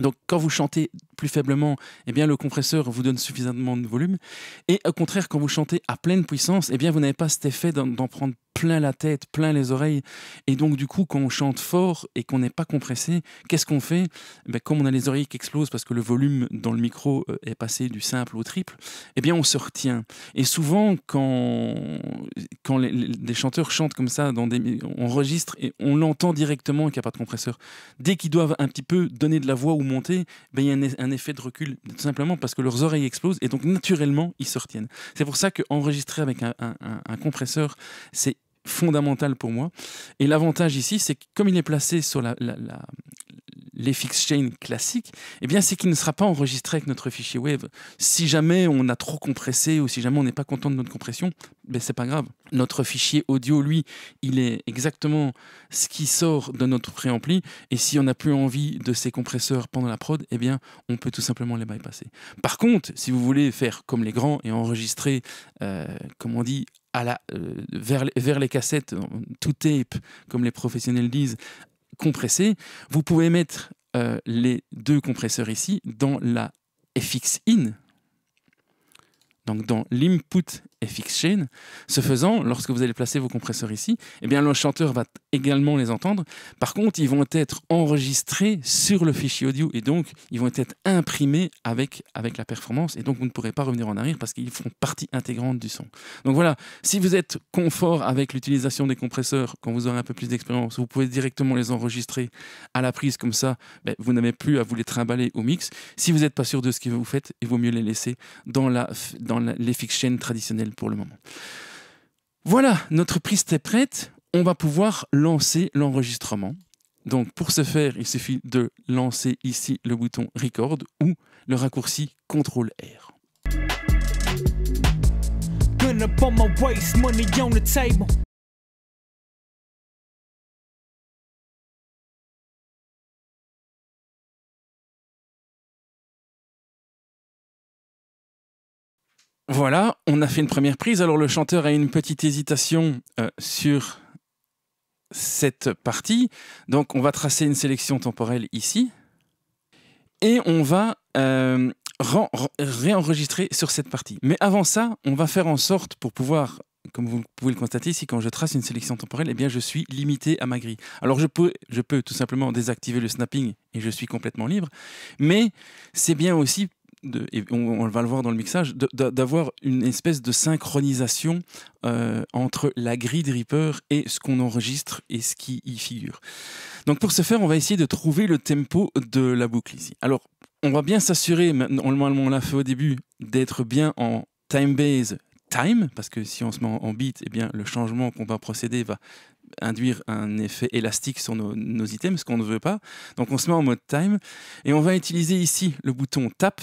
Donc quand vous chantez plus faiblement, eh bien le compresseur vous donne suffisamment de volume. Et au contraire, quand vous chantez à pleine puissance, eh bien vous n'avez pas cet effet d'en prendre plein la tête, plein les oreilles. Et donc, du coup, quand on chante fort et qu'on n'est pas compressé, qu'est-ce qu'on fait eh ben, Comme on a les oreilles qui explosent parce que le volume dans le micro euh, est passé du simple au triple, eh bien, on se retient. Et souvent, quand, quand les, chanteurs chantent comme ça, dans des, on enregistre et on l'entend directement qu'il n'y a pas de compresseur. Dès qu'ils doivent un petit peu donner de la voix ou monter, eh ben, il y a un, effet de recul, tout simplement parce que leurs oreilles explosent et donc naturellement, ils se retiennent. C'est pour ça qu'enregistrer avec un compresseur, c'est fondamental pour moi. Et l'avantage ici, c'est que comme il est placé sur la, les fix chain classiques, eh bien, c'est qu'il ne sera pas enregistré avec notre fichier Wave. Si jamais on a trop compressé ou si jamais on n'est pas content de notre compression, ben, c'est pas grave. Notre fichier audio, lui, il est exactement ce qui sort de notre préampli. Et si on n'a plus envie de ces compresseurs pendant la prod, eh bien, on peut tout simplement les bypasser. Par contre, si vous voulez faire comme les grands et enregistrer, euh, comme on dit, euh, vers, les cassettes, euh, tout tape, comme les professionnels disent, compressé, vous pouvez mettre euh, les deux compresseurs ici dans la FX in, donc dans l'input FX Chain. Ce faisant, lorsque vous allez placer vos compresseurs ici, eh bien, le chanteur va également les entendre. Par contre, ils vont être enregistrés sur le fichier audio et donc ils vont être imprimés avec, avec la performance et donc vous ne pourrez pas revenir en arrière parce qu'ils font partie intégrante du son. Donc voilà, si vous êtes confort avec l'utilisation des compresseurs, quand vous aurez un peu plus d'expérience, vous pouvez directement les enregistrer à la prise comme ça, ben, vous n'avez plus à vous les trimballer au mix. Si vous n'êtes pas sûr de ce que vous faites, il vaut mieux les laisser dans la, dans les les chain traditionnelles pour le moment. Voilà, notre prise est prête. On va pouvoir lancer l'enregistrement. Donc pour ce faire, il suffit de lancer ici le bouton Record ou le raccourci CTRL R. Voilà, on a fait une première prise. Alors le chanteur a une petite hésitation euh, sur cette partie. Donc on va tracer une sélection temporelle ici. Et on va euh, réenregistrer sur cette partie. Mais avant ça, on va faire en sorte pour pouvoir comme vous pouvez le constater ici, quand je trace une sélection temporelle, eh bien, je suis limité à ma grille. Alors, je peux, je peux tout simplement désactiver le snapping et je suis complètement libre, mais c'est bien aussi on, va le voir dans le mixage, d'avoir une espèce de synchronisation euh, entre la grille de Reaper et ce qu'on enregistre et ce qui y figure. Donc pour ce faire, on va essayer de trouver le tempo de la boucle ici. Alors, on va bien s'assurer, normalement on l'a fait au début, d'être bien en time base time, parce que si on se met en beat, eh bien, le changement qu'on va procéder va induire un effet élastique sur nos items, ce qu'on ne veut pas. Donc on se met en mode time, et on va utiliser ici le bouton tap,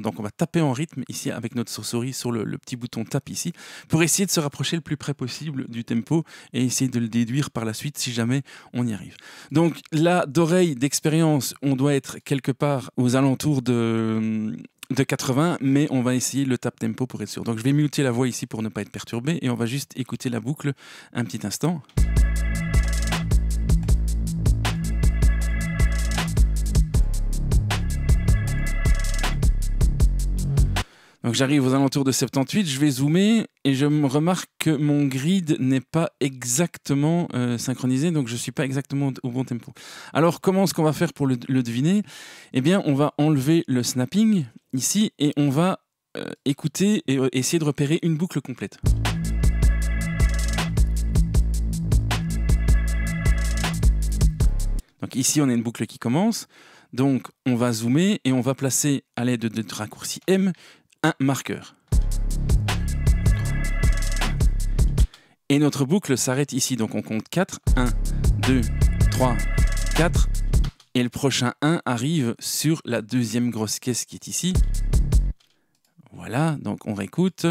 donc on va taper en rythme ici avec notre souris sur le, petit bouton tap ici pour essayer de se rapprocher le plus près possible du tempo et essayer de le déduire par la suite si jamais on y arrive. Donc là, d'oreille, d'expérience, on doit être quelque part aux alentours de de 80, mais on va essayer le tap tempo pour être sûr. Donc je vais muter la voix ici pour ne pas être perturbé et on va juste écouter la boucle un petit instant. Donc j'arrive aux alentours de 78, je vais zoomer et je me remarque que mon grid n'est pas exactement euh, synchronisé, donc je ne suis pas exactement au bon tempo. Alors comment est-ce qu'on va faire pour le, deviner Eh bien on va enlever le snapping ici et on va euh, écouter et euh, essayer de repérer une boucle complète. Donc ici on a une boucle qui commence, donc on va zoomer et on va placer à l'aide de raccourci M marqueur. Et notre boucle s'arrête ici, donc on compte 4. 1, 2, 3, 4. Et le prochain 1 arrive sur la deuxième grosse caisse qui est ici. Voilà, donc on réécoute.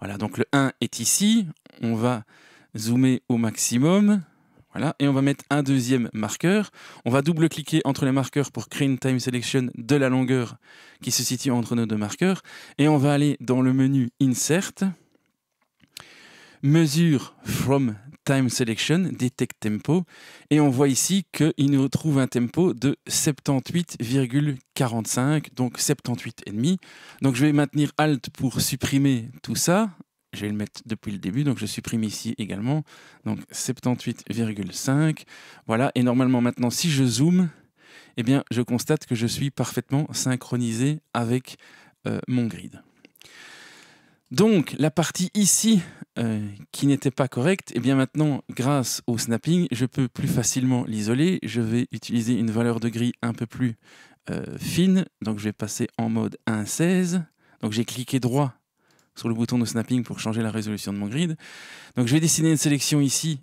Voilà, donc le 1 est ici. On va zoomer au maximum. Voilà, et on va mettre un deuxième marqueur. On va double-cliquer entre les marqueurs pour créer une time selection de la longueur qui se situe entre nos deux marqueurs. Et on va aller dans le menu Insert, Mesure from Time Selection, Detect Tempo. Et on voit ici qu'il nous trouve un tempo de 78,45, donc 78,5. Donc je vais maintenir Alt pour supprimer tout ça je vais le mettre depuis le début, donc je supprime ici également. Donc 78,5. Voilà, et normalement maintenant, si je zoome, eh bien, je constate que je suis parfaitement synchronisé avec euh, mon grid. Donc, la partie ici euh, qui n'était pas correcte, et eh bien maintenant, grâce au snapping, je peux plus facilement l'isoler. Je vais utiliser une valeur de gris un peu plus euh, fine. Donc, je vais passer en mode 1.16. Donc, j'ai cliqué droit sur le bouton de snapping pour changer la résolution de mon grid. Donc je vais dessiner une sélection ici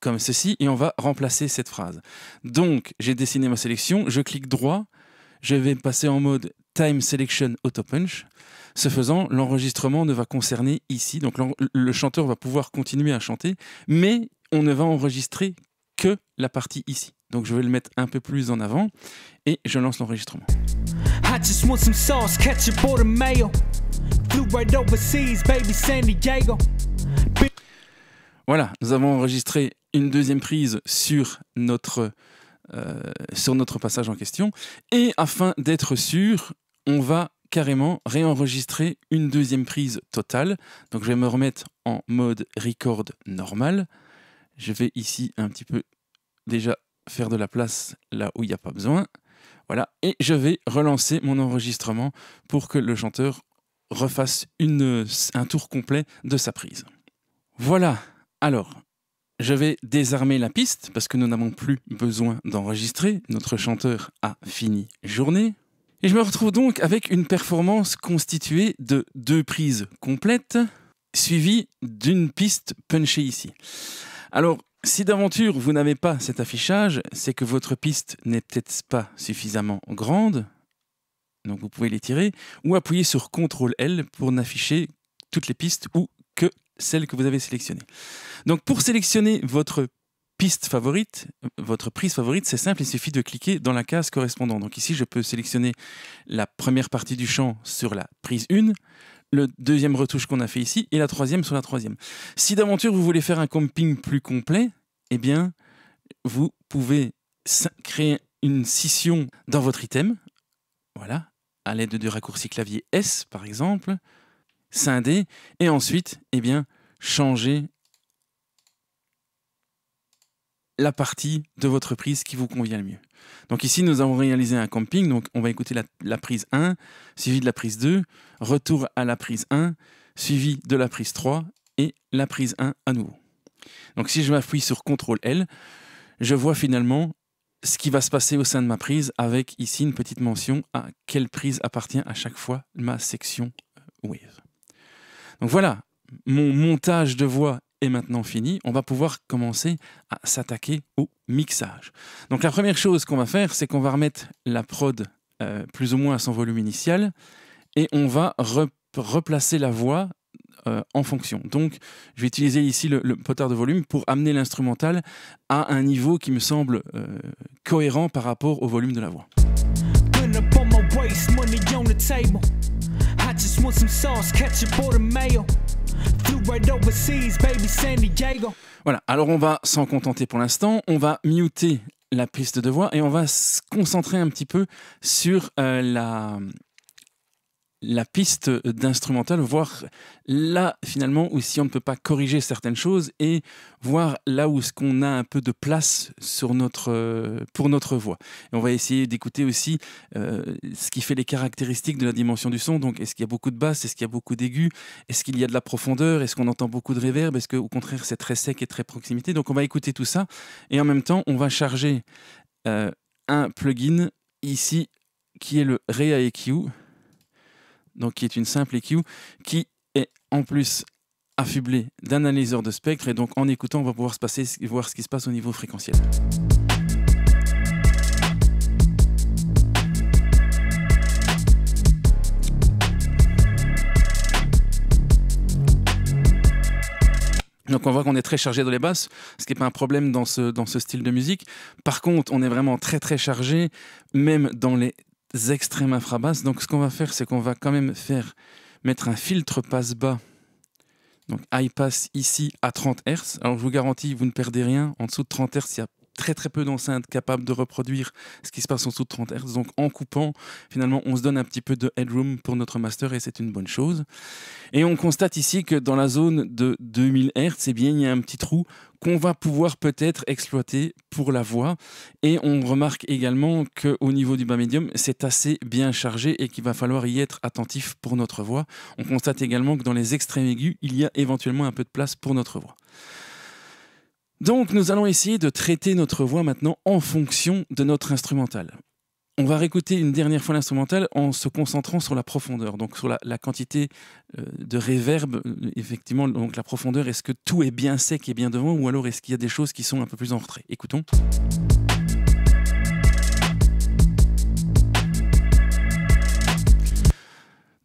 comme ceci et on va remplacer cette phrase. Donc j'ai dessiné ma sélection, je clique droit, je vais passer en mode Time Selection Auto Punch. Ce faisant, l'enregistrement ne va concerner ici, donc le chanteur va pouvoir continuer à chanter, mais on ne va enregistrer que la partie ici. Donc je vais le mettre un peu plus en avant et je lance l'enregistrement. Voilà, nous avons enregistré une deuxième prise sur notre, euh, sur notre passage en question. Et afin d'être sûr, on va carrément réenregistrer une deuxième prise totale. Donc je vais me remettre en mode record normal. Je vais ici un petit peu déjà faire de la place là où il n'y a pas besoin. Voilà, et je vais relancer mon enregistrement pour que le chanteur refasse un tour complet de sa prise. Voilà, alors, je vais désarmer la piste parce que nous n'avons plus besoin d'enregistrer, notre chanteur a fini journée. Et je me retrouve donc avec une performance constituée de deux prises complètes, suivies d'une piste punchée ici. Alors, si d'aventure vous n'avez pas cet affichage, c'est que votre piste n'est peut-être pas suffisamment grande, donc vous pouvez les tirer, ou appuyer sur CTRL-L pour n'afficher toutes les pistes ou que celles que vous avez sélectionnées. Donc pour sélectionner votre piste favorite, votre prise favorite, c'est simple, il suffit de cliquer dans la case correspondante. Donc ici, je peux sélectionner la première partie du champ sur la prise 1, le deuxième retouche qu'on a fait ici, et la troisième sur la troisième. Si d'aventure vous voulez faire un camping plus complet, eh bien, vous pouvez créer une scission dans votre item, voilà, à l'aide du raccourci clavier S par exemple, scinder et ensuite eh bien, changer la partie de votre prise qui vous convient le mieux. Donc ici, nous avons réalisé un camping, donc on va écouter la, la prise 1, suivi de la prise 2, retour à la prise 1, suivi de la prise 3 et la prise 1 à nouveau. Donc si je m'appuie sur CTRL L, je vois finalement ce qui va se passer au sein de ma prise avec ici une petite mention à quelle prise appartient à chaque fois ma section euh, Wave. Donc voilà, mon montage de voix est maintenant fini. On va pouvoir commencer à s'attaquer au mixage. Donc la première chose qu'on va faire, c'est qu'on va remettre la prod euh, plus ou moins à son volume initial et on va replacer la voix euh, en fonction. Donc, je vais utiliser ici le, potard de volume pour amener l'instrumental à un niveau qui me semble euh, cohérent par rapport au volume de la voix. Voilà, alors on va s'en contenter pour l'instant, on va muter la piste de voix et on va se concentrer un petit peu sur euh, la, la piste d'instrumental, voir là finalement où si on ne peut pas corriger certaines choses et voir là où ce qu'on a un peu de place sur notre, euh, pour notre voix. on va essayer d'écouter aussi euh, ce qui fait les caractéristiques de la dimension du son. Donc est-ce qu'il y a beaucoup de basses, est-ce qu'il y a beaucoup d'aigus, est-ce qu'il y a de la profondeur, est-ce qu'on entend beaucoup de réverb, est-ce qu'au contraire c'est très sec et très proximité. Donc on va écouter tout ça et en même temps on va charger euh, un plugin ici qui est le Rea EQ donc qui est une simple EQ, qui est en plus affublée d'analyseurs de spectre, et donc en écoutant, on va pouvoir se passer, voir ce qui se passe au niveau fréquentiel. Donc on voit qu'on est très chargé dans les basses, ce qui n'est pas un problème dans ce, dans ce style de musique. Par contre, on est vraiment très très chargé, même dans les extrêmes infrabasses. Donc ce qu'on va faire, c'est qu'on va quand même faire mettre un filtre passe bas. Donc high pass ici à 30 Hz. Alors je vous garantis, vous ne perdez rien. En dessous de 30 Hz, il n'y a très très peu d'enceintes capables de reproduire ce qui se passe en dessous de 30 Hz. Donc en coupant, finalement, on se donne un petit peu de headroom pour notre master et c'est une bonne chose. Et on constate ici que dans la zone de 2000 Hz, eh bien, il y a un petit trou qu'on va pouvoir peut-être exploiter pour la voix. Et on remarque également qu'au niveau du bas médium, c'est assez bien chargé et qu'il va falloir y être attentif pour notre voix. On constate également que dans les extrêmes aigus, il y a éventuellement un peu de place pour notre voix. Donc nous allons essayer de traiter notre voix maintenant en fonction de notre instrumental. On va réécouter une dernière fois l'instrumental en se concentrant sur la profondeur, donc sur la, quantité euh, de réverb, euh, effectivement, donc la profondeur, est-ce que tout est bien sec et bien devant, ou alors est-ce qu'il y a des choses qui sont un peu plus en retrait Écoutons.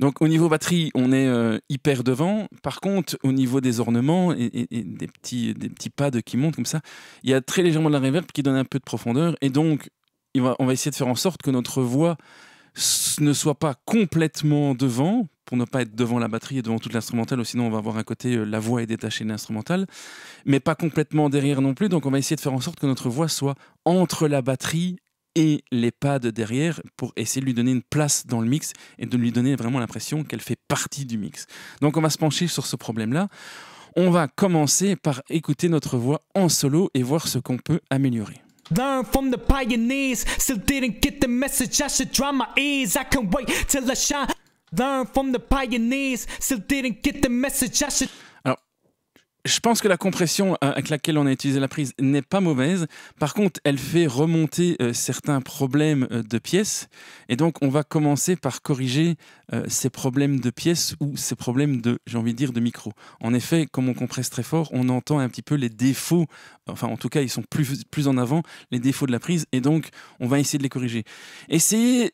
Donc au niveau batterie, on est euh, hyper devant. Par contre, au niveau des ornements et, des, petits, des petits pads qui montent comme ça, il y a très légèrement de la reverb qui donne un peu de profondeur. Et donc, on va, on va essayer de faire en sorte que notre voix ne soit pas complètement devant, pour ne pas être devant la batterie et devant toute l'instrumentale, sinon on va avoir un côté euh, la voix est détachée de l'instrumental, mais pas complètement derrière non plus. Donc on va essayer de faire en sorte que notre voix soit entre la batterie et les pads derrière pour essayer de lui donner une place dans le mix et de lui donner vraiment l'impression qu'elle fait partie du mix. Donc on va se pencher sur ce problème-là. On va commencer par écouter notre voix en solo et voir ce qu'on peut améliorer. Learn from the pioneers, still didn't get the message, I should my I can wait till I shine. Learn from the pioneers, still didn't get the message, I should... Je pense que la compression euh, avec laquelle on a utilisé la prise n'est pas mauvaise. Par contre, elle fait remonter euh, certains problèmes euh, de pièces. Et donc, on va commencer par corriger ces problèmes de pièces ou ces problèmes de, j'ai envie de dire, de micro. En effet, comme on compresse très fort, on entend un petit peu les défauts. Enfin, en tout cas, ils sont plus, plus en avant, les défauts de la prise. Et donc, on va essayer de les corriger. Essayez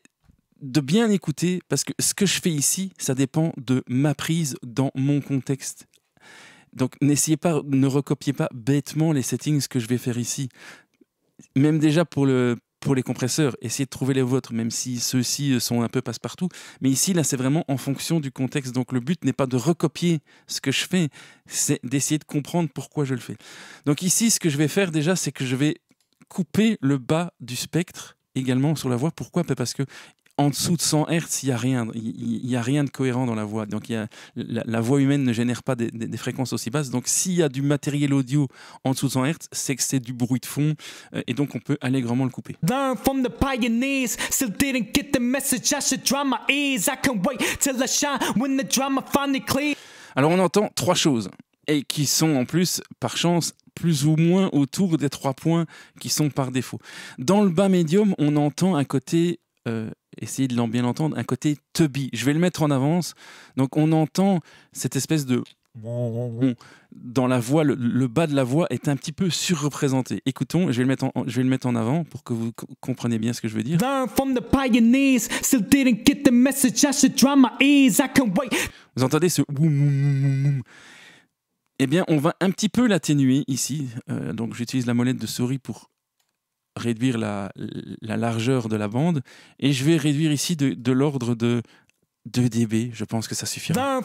de bien écouter parce que ce que je fais ici, ça dépend de ma prise dans mon contexte donc n'essayez pas, ne recopiez pas bêtement les settings que je vais faire ici. Même déjà pour, le, pour les compresseurs, essayez de trouver les vôtres, même si ceux-ci euh, sont un peu passe-partout. Mais ici, là, c'est vraiment en fonction du contexte. Donc le but n'est pas de recopier ce que je fais, c'est d'essayer de comprendre pourquoi je le fais. Donc ici, ce que je vais faire déjà, c'est que je vais couper le bas du spectre également sur la voix. Pourquoi Parce que en dessous de 100 Hz, il n'y a rien, il y, a rien de cohérent dans la voix. Donc, la, voix humaine ne génère pas des, fréquences aussi basses. Donc, s'il y a du matériel audio en dessous de 100 Hz, c'est que c'est du bruit de fond, euh, et donc on peut allègrement le couper. Alors, on entend trois choses et qui sont en plus, par chance, plus ou moins autour des trois points qui sont par défaut. Dans le bas médium, on entend un côté euh, essayez de l'en bien entendre, un côté tubby. Je vais le mettre en avance. Donc on entend cette espèce de dans la voix, le, bas de la voix est un petit peu surreprésenté. Écoutons, je vais, le mettre en, je vais le mettre en avant pour que vous compreniez bien ce que je veux dire. Vous entendez ce Eh bien, on va un petit peu l'atténuer ici. Euh, donc, j'utilise la molette de souris pour réduire la, largeur de la bande et je vais réduire ici de, de l'ordre de 2 dB, je pense que ça suffira.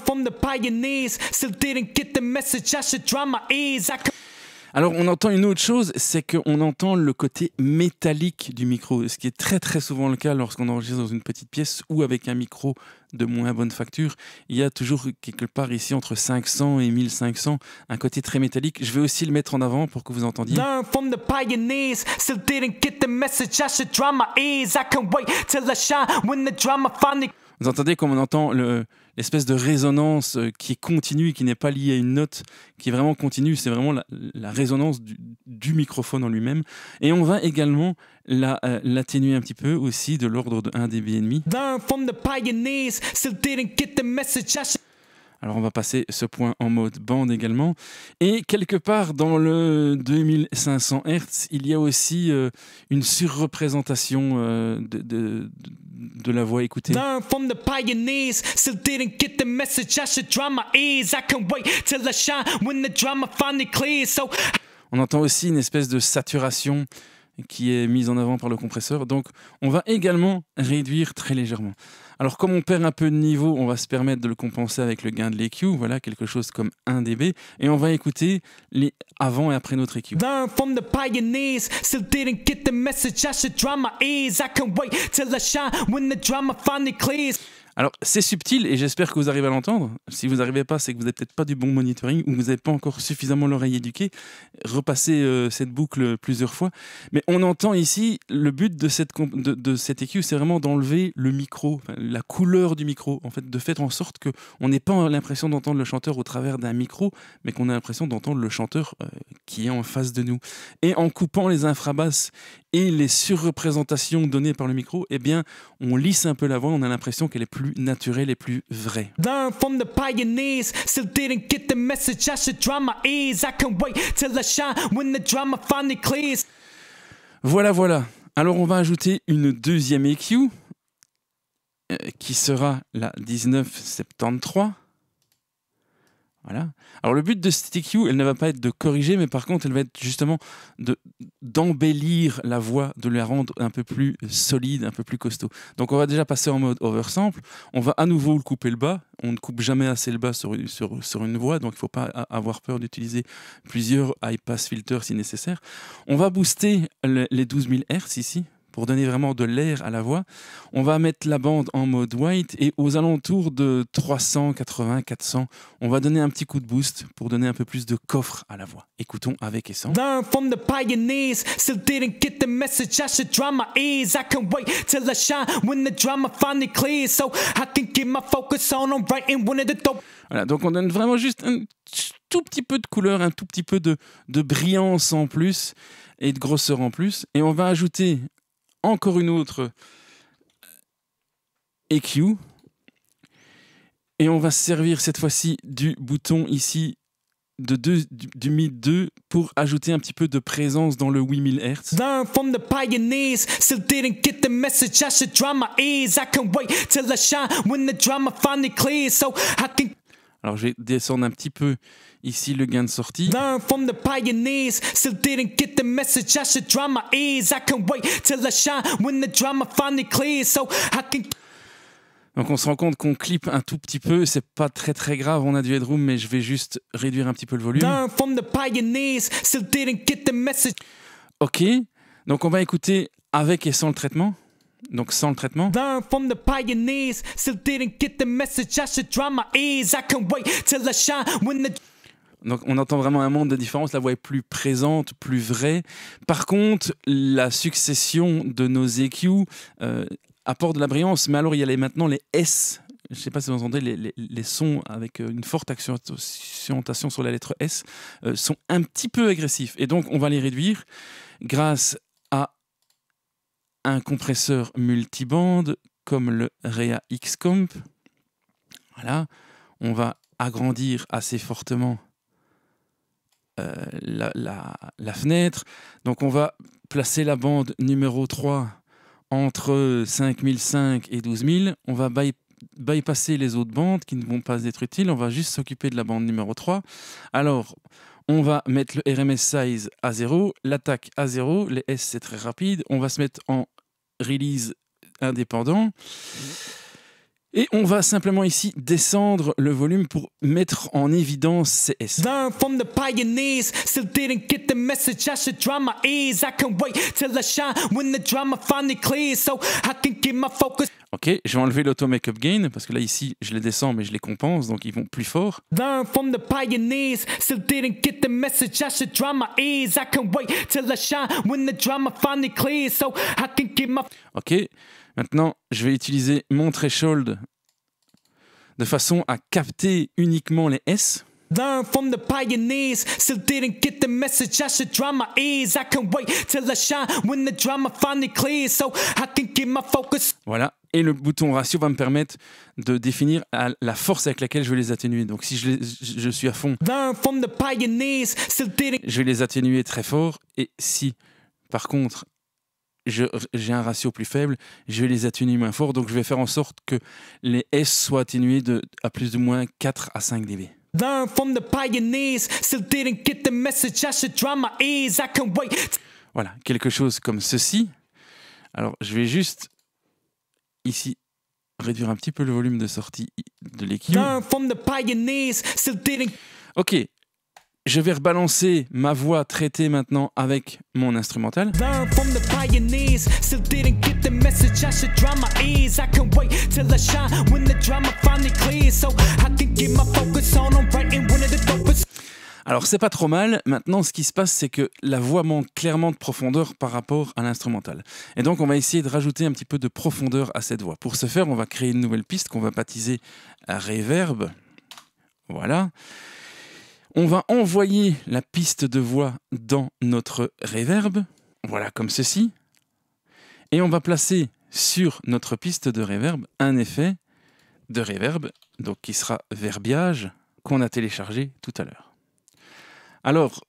Alors on entend une autre chose, c'est qu'on entend le côté métallique du micro, ce qui est très très souvent le cas lorsqu'on enregistre dans une petite pièce ou avec un micro de moins bonne facture. Il y a toujours quelque part ici entre 500 et 1500 un côté très métallique. Je vais aussi le mettre en avant pour que vous entendiez. Vous entendez comme on entend le, l'espèce de résonance euh, qui est continue, qui n'est pas liée à une note, qui est vraiment continue, c'est vraiment la, résonance du, microphone en lui-même. Et on va également euh, l'atténuer la, un petit peu aussi de l'ordre de 1 dB et demi. Alors on va passer ce point en mode bande également. Et quelque part dans le 2500 Hz, il y a aussi euh, une surreprésentation euh, de, la voix écoutée. On entend aussi une espèce de saturation qui est mise en avant par le compresseur. Donc on va également réduire très légèrement. Alors comme on perd un peu de niveau, on va se permettre de le compenser avec le gain de l'EQ, voilà quelque chose comme 1 dB, et on va écouter les avant et après notre EQ. Learn from the pioneers, still didn't get the message, I should draw my ears, I can wait till I shine when the drama finally clears. Alors, c'est subtil et j'espère que vous arrivez à l'entendre. Si vous n'arrivez pas, c'est que vous n'avez peut-être pas du bon monitoring ou vous n'avez pas encore suffisamment l'oreille éduquée. Repassez euh, cette boucle plusieurs fois. Mais on entend ici, le but de cette, de, EQ, c'est vraiment d'enlever le micro, la couleur du micro, en fait, de faire en sorte qu'on n'ait pas l'impression d'entendre le chanteur au travers d'un micro, mais qu'on a l'impression d'entendre le chanteur euh, qui est en face de nous. Et en coupant les infrabasses et les surreprésentations données par le micro, eh bien, on lisse un peu la voix, on a l'impression qu'elle est plus plus naturel et plus vrai. Learn from the pioneers, still didn't get the message. I should drama my I can wait till I shine when the drama finally clears. Voilà, voilà. Alors on va ajouter une deuxième EQ euh, qui sera la 1973 alors le but de ce elle ne va pas être de corriger, mais par contre, elle va être justement d'embellir la voix, de la rendre un peu plus solide, un peu plus costaud. Donc on va déjà passer en mode oversample. On va à nouveau le couper le bas. On ne coupe jamais assez le bas sur, sur une voix, donc il ne faut pas avoir peur d'utiliser plusieurs high pass filters si nécessaire. On va booster les 12 000 Hz ici pour donner vraiment de l'air à la voix. On va mettre la bande en mode white et aux alentours de 380, 400, on va donner un petit coup de boost pour donner un peu plus de coffre à la voix. Écoutons avec et sans. Voilà, donc on donne vraiment juste un tout petit peu de couleur, un tout petit peu de, de brillance en plus et de grosseur en plus. Et on va ajouter encore une autre EQ. Euh, e Et on va se servir cette fois-ci du bouton ici de deux, du, du Mi 2 pour ajouter un petit peu de présence dans le 8000 Hz. Learn from the pioneers, still didn't get the message. I should draw my ears. I can wait till I shine when the drama finally clears. So I can alors je vais descendre un petit peu ici le gain de sortie. Donc on se rend compte qu'on clip un tout petit peu, c'est pas très très grave, on a du headroom mais je vais juste réduire un petit peu le volume. OK. Donc on va écouter avec et sans le traitement. Donc sans le traitement Donc on entend vraiment un monde de différence, la voix est plus présente, plus vraie. Par contre, la succession de nos EQ euh, apporte de la brillance, mais alors il y a les, maintenant les S. Je ne sais pas si vous entendez, les, sons avec euh, une forte accentuation sur la lettre S euh, sont un petit peu agressifs. Et donc on va les réduire grâce un compresseur multibande comme le REA x Voilà, on va agrandir assez fortement euh, la, fenêtre. Donc on va placer la bande numéro 3 entre 5005 et 12000. On va bypasser les autres bandes qui ne vont pas être utiles. On va juste s'occuper de la bande numéro 3. Alors, on va mettre le RMS size à 0, l'attaque à 0, les S c'est très rapide, on va se mettre en release indépendant. Et on va simplement ici descendre le volume pour mettre en évidence ces S. Ok, je vais enlever l'auto-make-up gain parce que là, ici, je les descends mais je les compense donc ils vont plus fort. Ok. Maintenant, je vais utiliser mon threshold de façon à capter uniquement les S. Voilà. Et le bouton ratio va me permettre de définir la force avec laquelle je vais les atténuer. Donc si je, suis à fond, je vais les atténuer très fort. Et si, par contre, j'ai un ratio plus faible, je vais les atténuer moins fort, donc je vais faire en sorte que les S soient atténués de, à plus ou moins 4 à 5 dB. Voilà, quelque chose comme ceci. Alors, je vais juste ici réduire un petit peu le volume de sortie de l'équipe. Ok, je vais rebalancer ma voix traitée maintenant avec mon instrumental. Alors c'est pas trop mal, maintenant ce qui se passe c'est que la voix manque clairement de profondeur par rapport à l'instrumental. Et donc on va essayer de rajouter un petit peu de profondeur à cette voix. Pour ce faire on va créer une nouvelle piste qu'on va baptiser Reverb. Voilà. On va envoyer la piste de voix dans notre reverb, voilà comme ceci, et on va placer sur notre piste de reverb un effet de reverb, donc qui sera verbiage, qu'on a téléchargé tout à l'heure. Alors,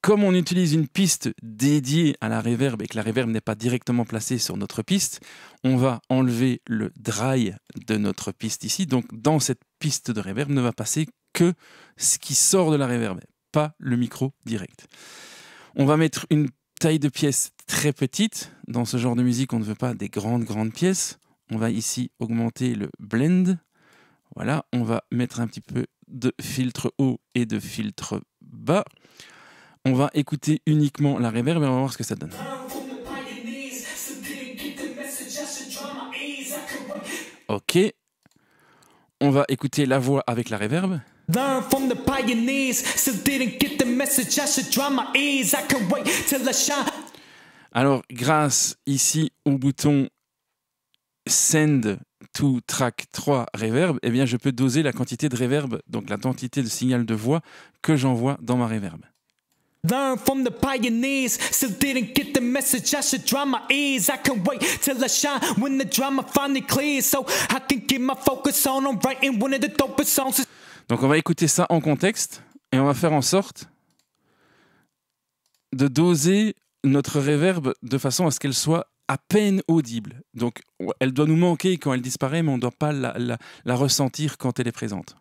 comme on utilise une piste dédiée à la reverb et que la reverb n'est pas directement placée sur notre piste, on va enlever le dry de notre piste ici. Donc dans cette piste de reverb ne va passer que ce qui sort de la réverb, pas le micro direct. On va mettre une taille de pièce très petite. Dans ce genre de musique, on ne veut pas des grandes, grandes pièces. On va ici augmenter le blend. Voilà, on va mettre un petit peu de filtre haut et de filtre bas. On va écouter uniquement la réverb et on va voir ce que ça donne. Ok. On va écouter la voix avec la réverb. Learn from the pioneers, still didn't get the message, I should try my ears, I can wait till I shine. Alors, grâce ici au bouton Send to track 3 reverb, eh bien, je peux doser la quantité de reverb, donc la quantité de signal de voix que j'envoie dans ma reverb. Learn from the pioneers, still didn't get the message. I should dry my ears. I can wait till I shine when the drama finally clears, so I can get my focus on. on writing one of the dopest songs. Donc on va écouter ça en contexte et on va faire en sorte de doser notre réverbe de façon à ce qu'elle soit à peine audible. Donc elle doit nous manquer quand elle disparaît, mais on ne doit pas la, ressentir quand elle est présente.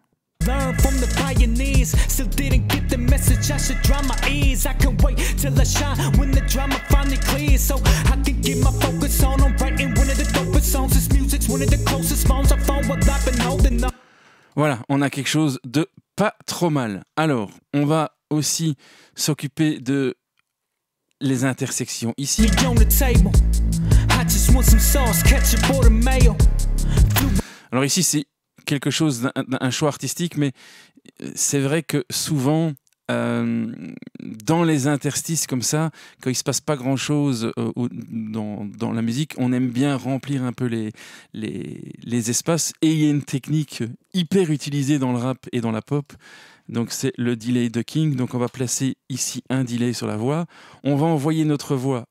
Voilà, on a quelque chose de pas trop mal. Alors, on va aussi s'occuper de les intersections ici. Alors ici, c'est quelque chose d'un choix artistique, mais euh, c'est vrai que souvent, euh, dans les interstices comme ça, quand il ne se passe pas grand chose euh, dans, la musique, on aime bien remplir un peu les, les espaces. Et il y a une technique hyper utilisée dans le rap et dans la pop. Donc c'est le delay ducking. Donc on va placer ici un delay sur la voix. On va envoyer notre voix,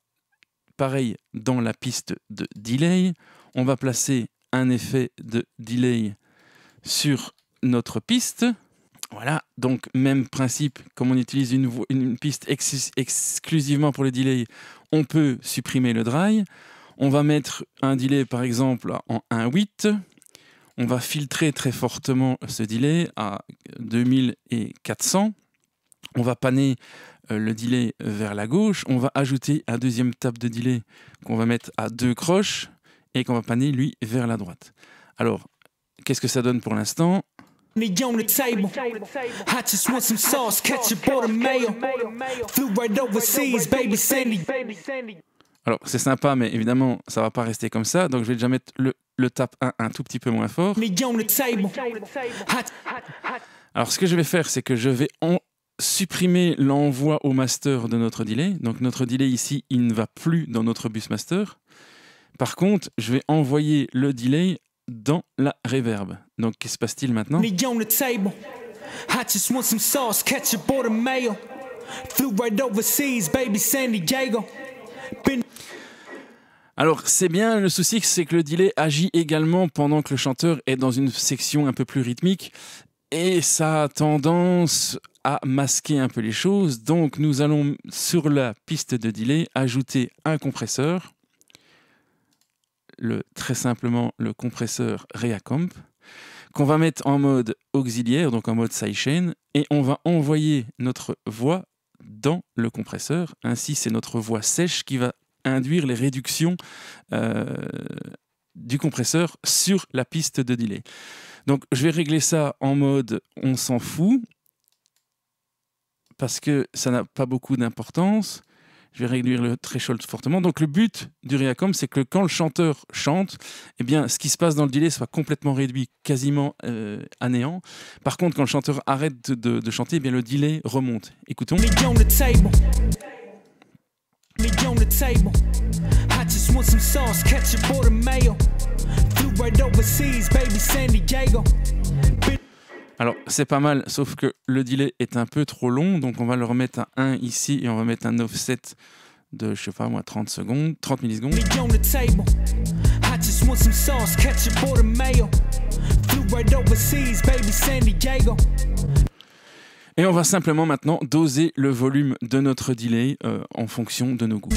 pareil, dans la piste de delay. On va placer un effet de delay sur notre piste. Voilà, donc même principe, comme on utilise une, piste exclusivement pour le delay, on peut supprimer le dry. On va mettre un delay par exemple en 1.8. On va filtrer très fortement ce delay à 2400. On va paner euh, le delay vers la gauche. On va ajouter un deuxième table de delay qu'on va mettre à deux croches et qu'on va paner lui vers la droite. Alors, qu'est-ce que ça donne pour l'instant alors, c'est sympa, mais évidemment, ça va pas rester comme ça. Donc, je vais déjà mettre le, tap 1 un tout petit peu moins fort. Alors, ce que je vais faire, c'est que je vais supprimer l'envoi au master de notre delay. Donc, notre delay ici, il ne va plus dans notre bus master. Par contre, je vais envoyer le delay dans la reverb. Donc, qu'est-ce qui se passe-t-il maintenant Alors c'est bien, le souci c'est que le delay agit également pendant que le chanteur est dans une section un peu plus rythmique et ça a tendance à masquer un peu les choses. Donc nous allons sur la piste de delay ajouter un compresseur, le, très simplement le compresseur Reacomp qu'on va mettre en mode auxiliaire, donc en mode sidechain, et on va envoyer notre voix dans le compresseur. Ainsi, c'est notre voix sèche qui va induire les réductions euh, du compresseur sur la piste de delay. Donc je vais régler ça en mode on s'en fout, parce que ça n'a pas beaucoup d'importance je vais réduire le threshold fortement. Donc le but du Reacom c'est que quand le chanteur chante, eh bien, ce qui se passe dans le delay soit complètement réduit, quasiment euh, anéant. à néant. Par contre, quand le chanteur arrête de, chanter, eh bien, le delay remonte. Écoutons. Alors, c'est pas mal, sauf que le delay est un peu trop long, donc on va le remettre à 1 ici et on va mettre un offset de, je sais pas moi, 30 secondes, 30 millisecondes. Et on va simplement maintenant doser le volume de notre delay euh, en fonction de nos goûts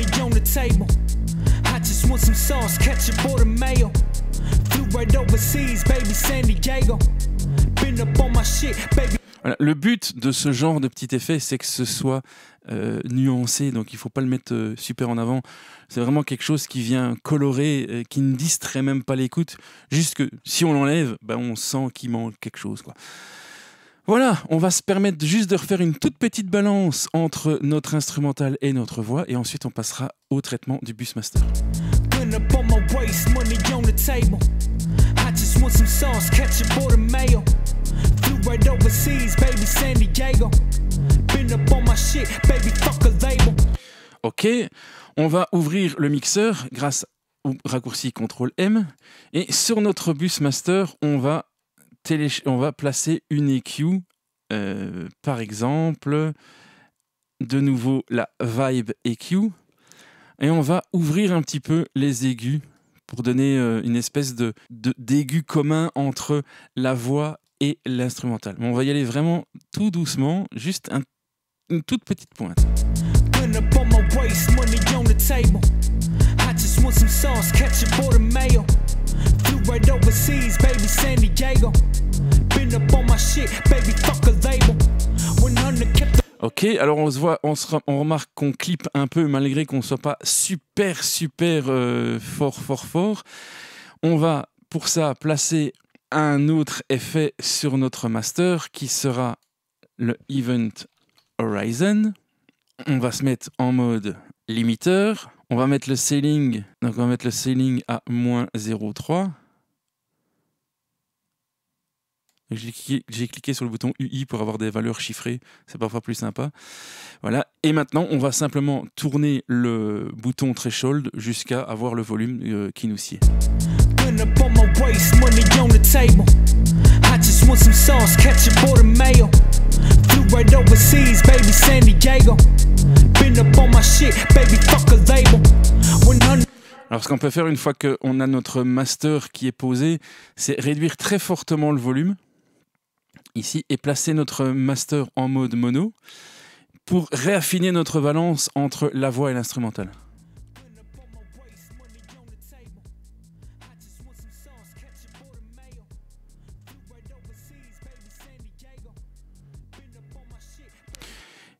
le but de ce genre de petit effet, c'est que ce soit euh, nuancé, donc il ne faut pas le mettre euh, super en avant. C'est vraiment quelque chose qui vient colorer, euh, qui ne distrait même pas l'écoute, juste que si on l'enlève, bah, on sent qu'il manque quelque chose. Voilà, on va se permettre juste de refaire une toute petite balance entre notre instrumental et notre voix, et ensuite on passera au traitement du bus master woman up on my waist, money on the table. I just want some sauce, ketchup or the mayo. Flew right overseas, baby San Diego. Been up on my shit, baby fuck a label. Ok, on va ouvrir le mixeur grâce au raccourci CTRL M. Et sur notre bus master, on va, télé on va placer une EQ. Euh, par exemple, de nouveau la Vibe EQ. Et on va ouvrir un petit peu les aigus pour donner euh, une espèce de d'aigu commun entre la voix et l'instrumental. Mais on va y aller vraiment tout doucement, juste une toute petite pointe. Ok, alors on se voit, on, remarque qu'on clip un peu malgré qu'on ne soit pas super, super euh, fort, fort, fort. On va pour ça placer un autre effet sur notre master qui sera le Event Horizon. On va se mettre en mode limiteur. On va mettre le ceiling, donc on va mettre le ceiling à moins 0,3. J'ai cliqué, sur le bouton UI pour avoir des valeurs chiffrées, c'est parfois plus sympa. Voilà. Et maintenant, on va simplement tourner le bouton threshold jusqu'à avoir le volume euh, qui nous sied. Alors ce qu'on peut faire une fois qu'on a notre master qui est posé, c'est réduire très fortement le volume ici et placer notre master en mode mono pour réaffiner notre balance entre la voix et l'instrumental.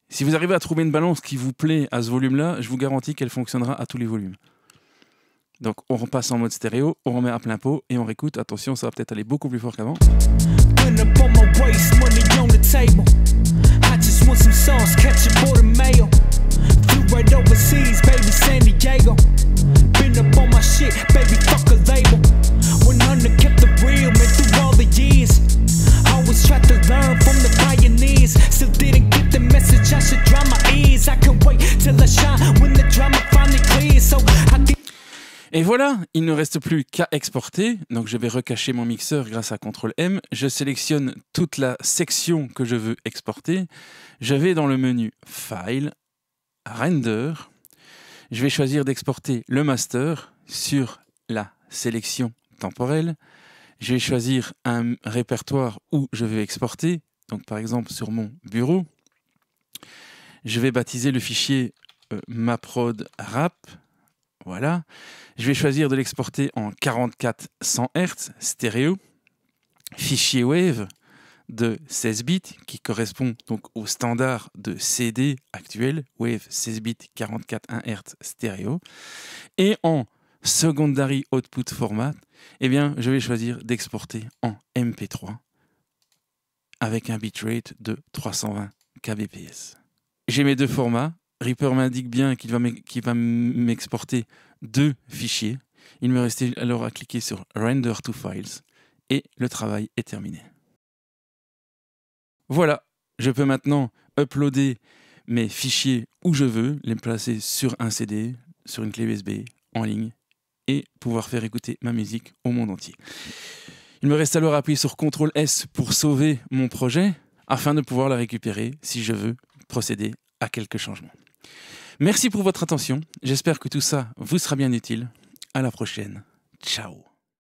Si vous arrivez à trouver une balance qui vous plaît à ce volume-là, je vous garantis qu'elle fonctionnera à tous les volumes. Donc on repasse en mode stéréo, on remet à plein pot et on réécoute. Attention, ça va peut-être aller beaucoup plus fort qu'avant. ne reste plus qu'à exporter, donc je vais recacher mon mixeur grâce à CTRL-M, je sélectionne toute la section que je veux exporter, je vais dans le menu File, Render, je vais choisir d'exporter le master sur la sélection temporelle, je vais choisir un répertoire où je veux exporter, donc par exemple sur mon bureau, je vais baptiser le fichier maprodrap, euh, maprod rap, voilà. Je vais choisir de l'exporter en 44 100 Hz stéréo, fichier WAVE de 16 bits qui correspond donc au standard de CD actuel, WAVE 16 bits 44 1 Hz stéréo, et en secondary output format, eh bien, je vais choisir d'exporter en MP3 avec un bitrate de 320 kbps. J'ai mes deux formats. Reaper m'indique bien qu'il va m'exporter deux fichiers. Il me restait alors à cliquer sur Render to Files et le travail est terminé. Voilà, je peux maintenant uploader mes fichiers où je veux, les placer sur un CD, sur une clé USB, en ligne, et pouvoir faire écouter ma musique au monde entier. Il me reste alors à appuyer sur CTRL S pour sauver mon projet, afin de pouvoir la récupérer si je veux procéder à quelques changements. Merci pour votre attention. J'espère que tout ça vous sera bien utile. À la prochaine. Ciao.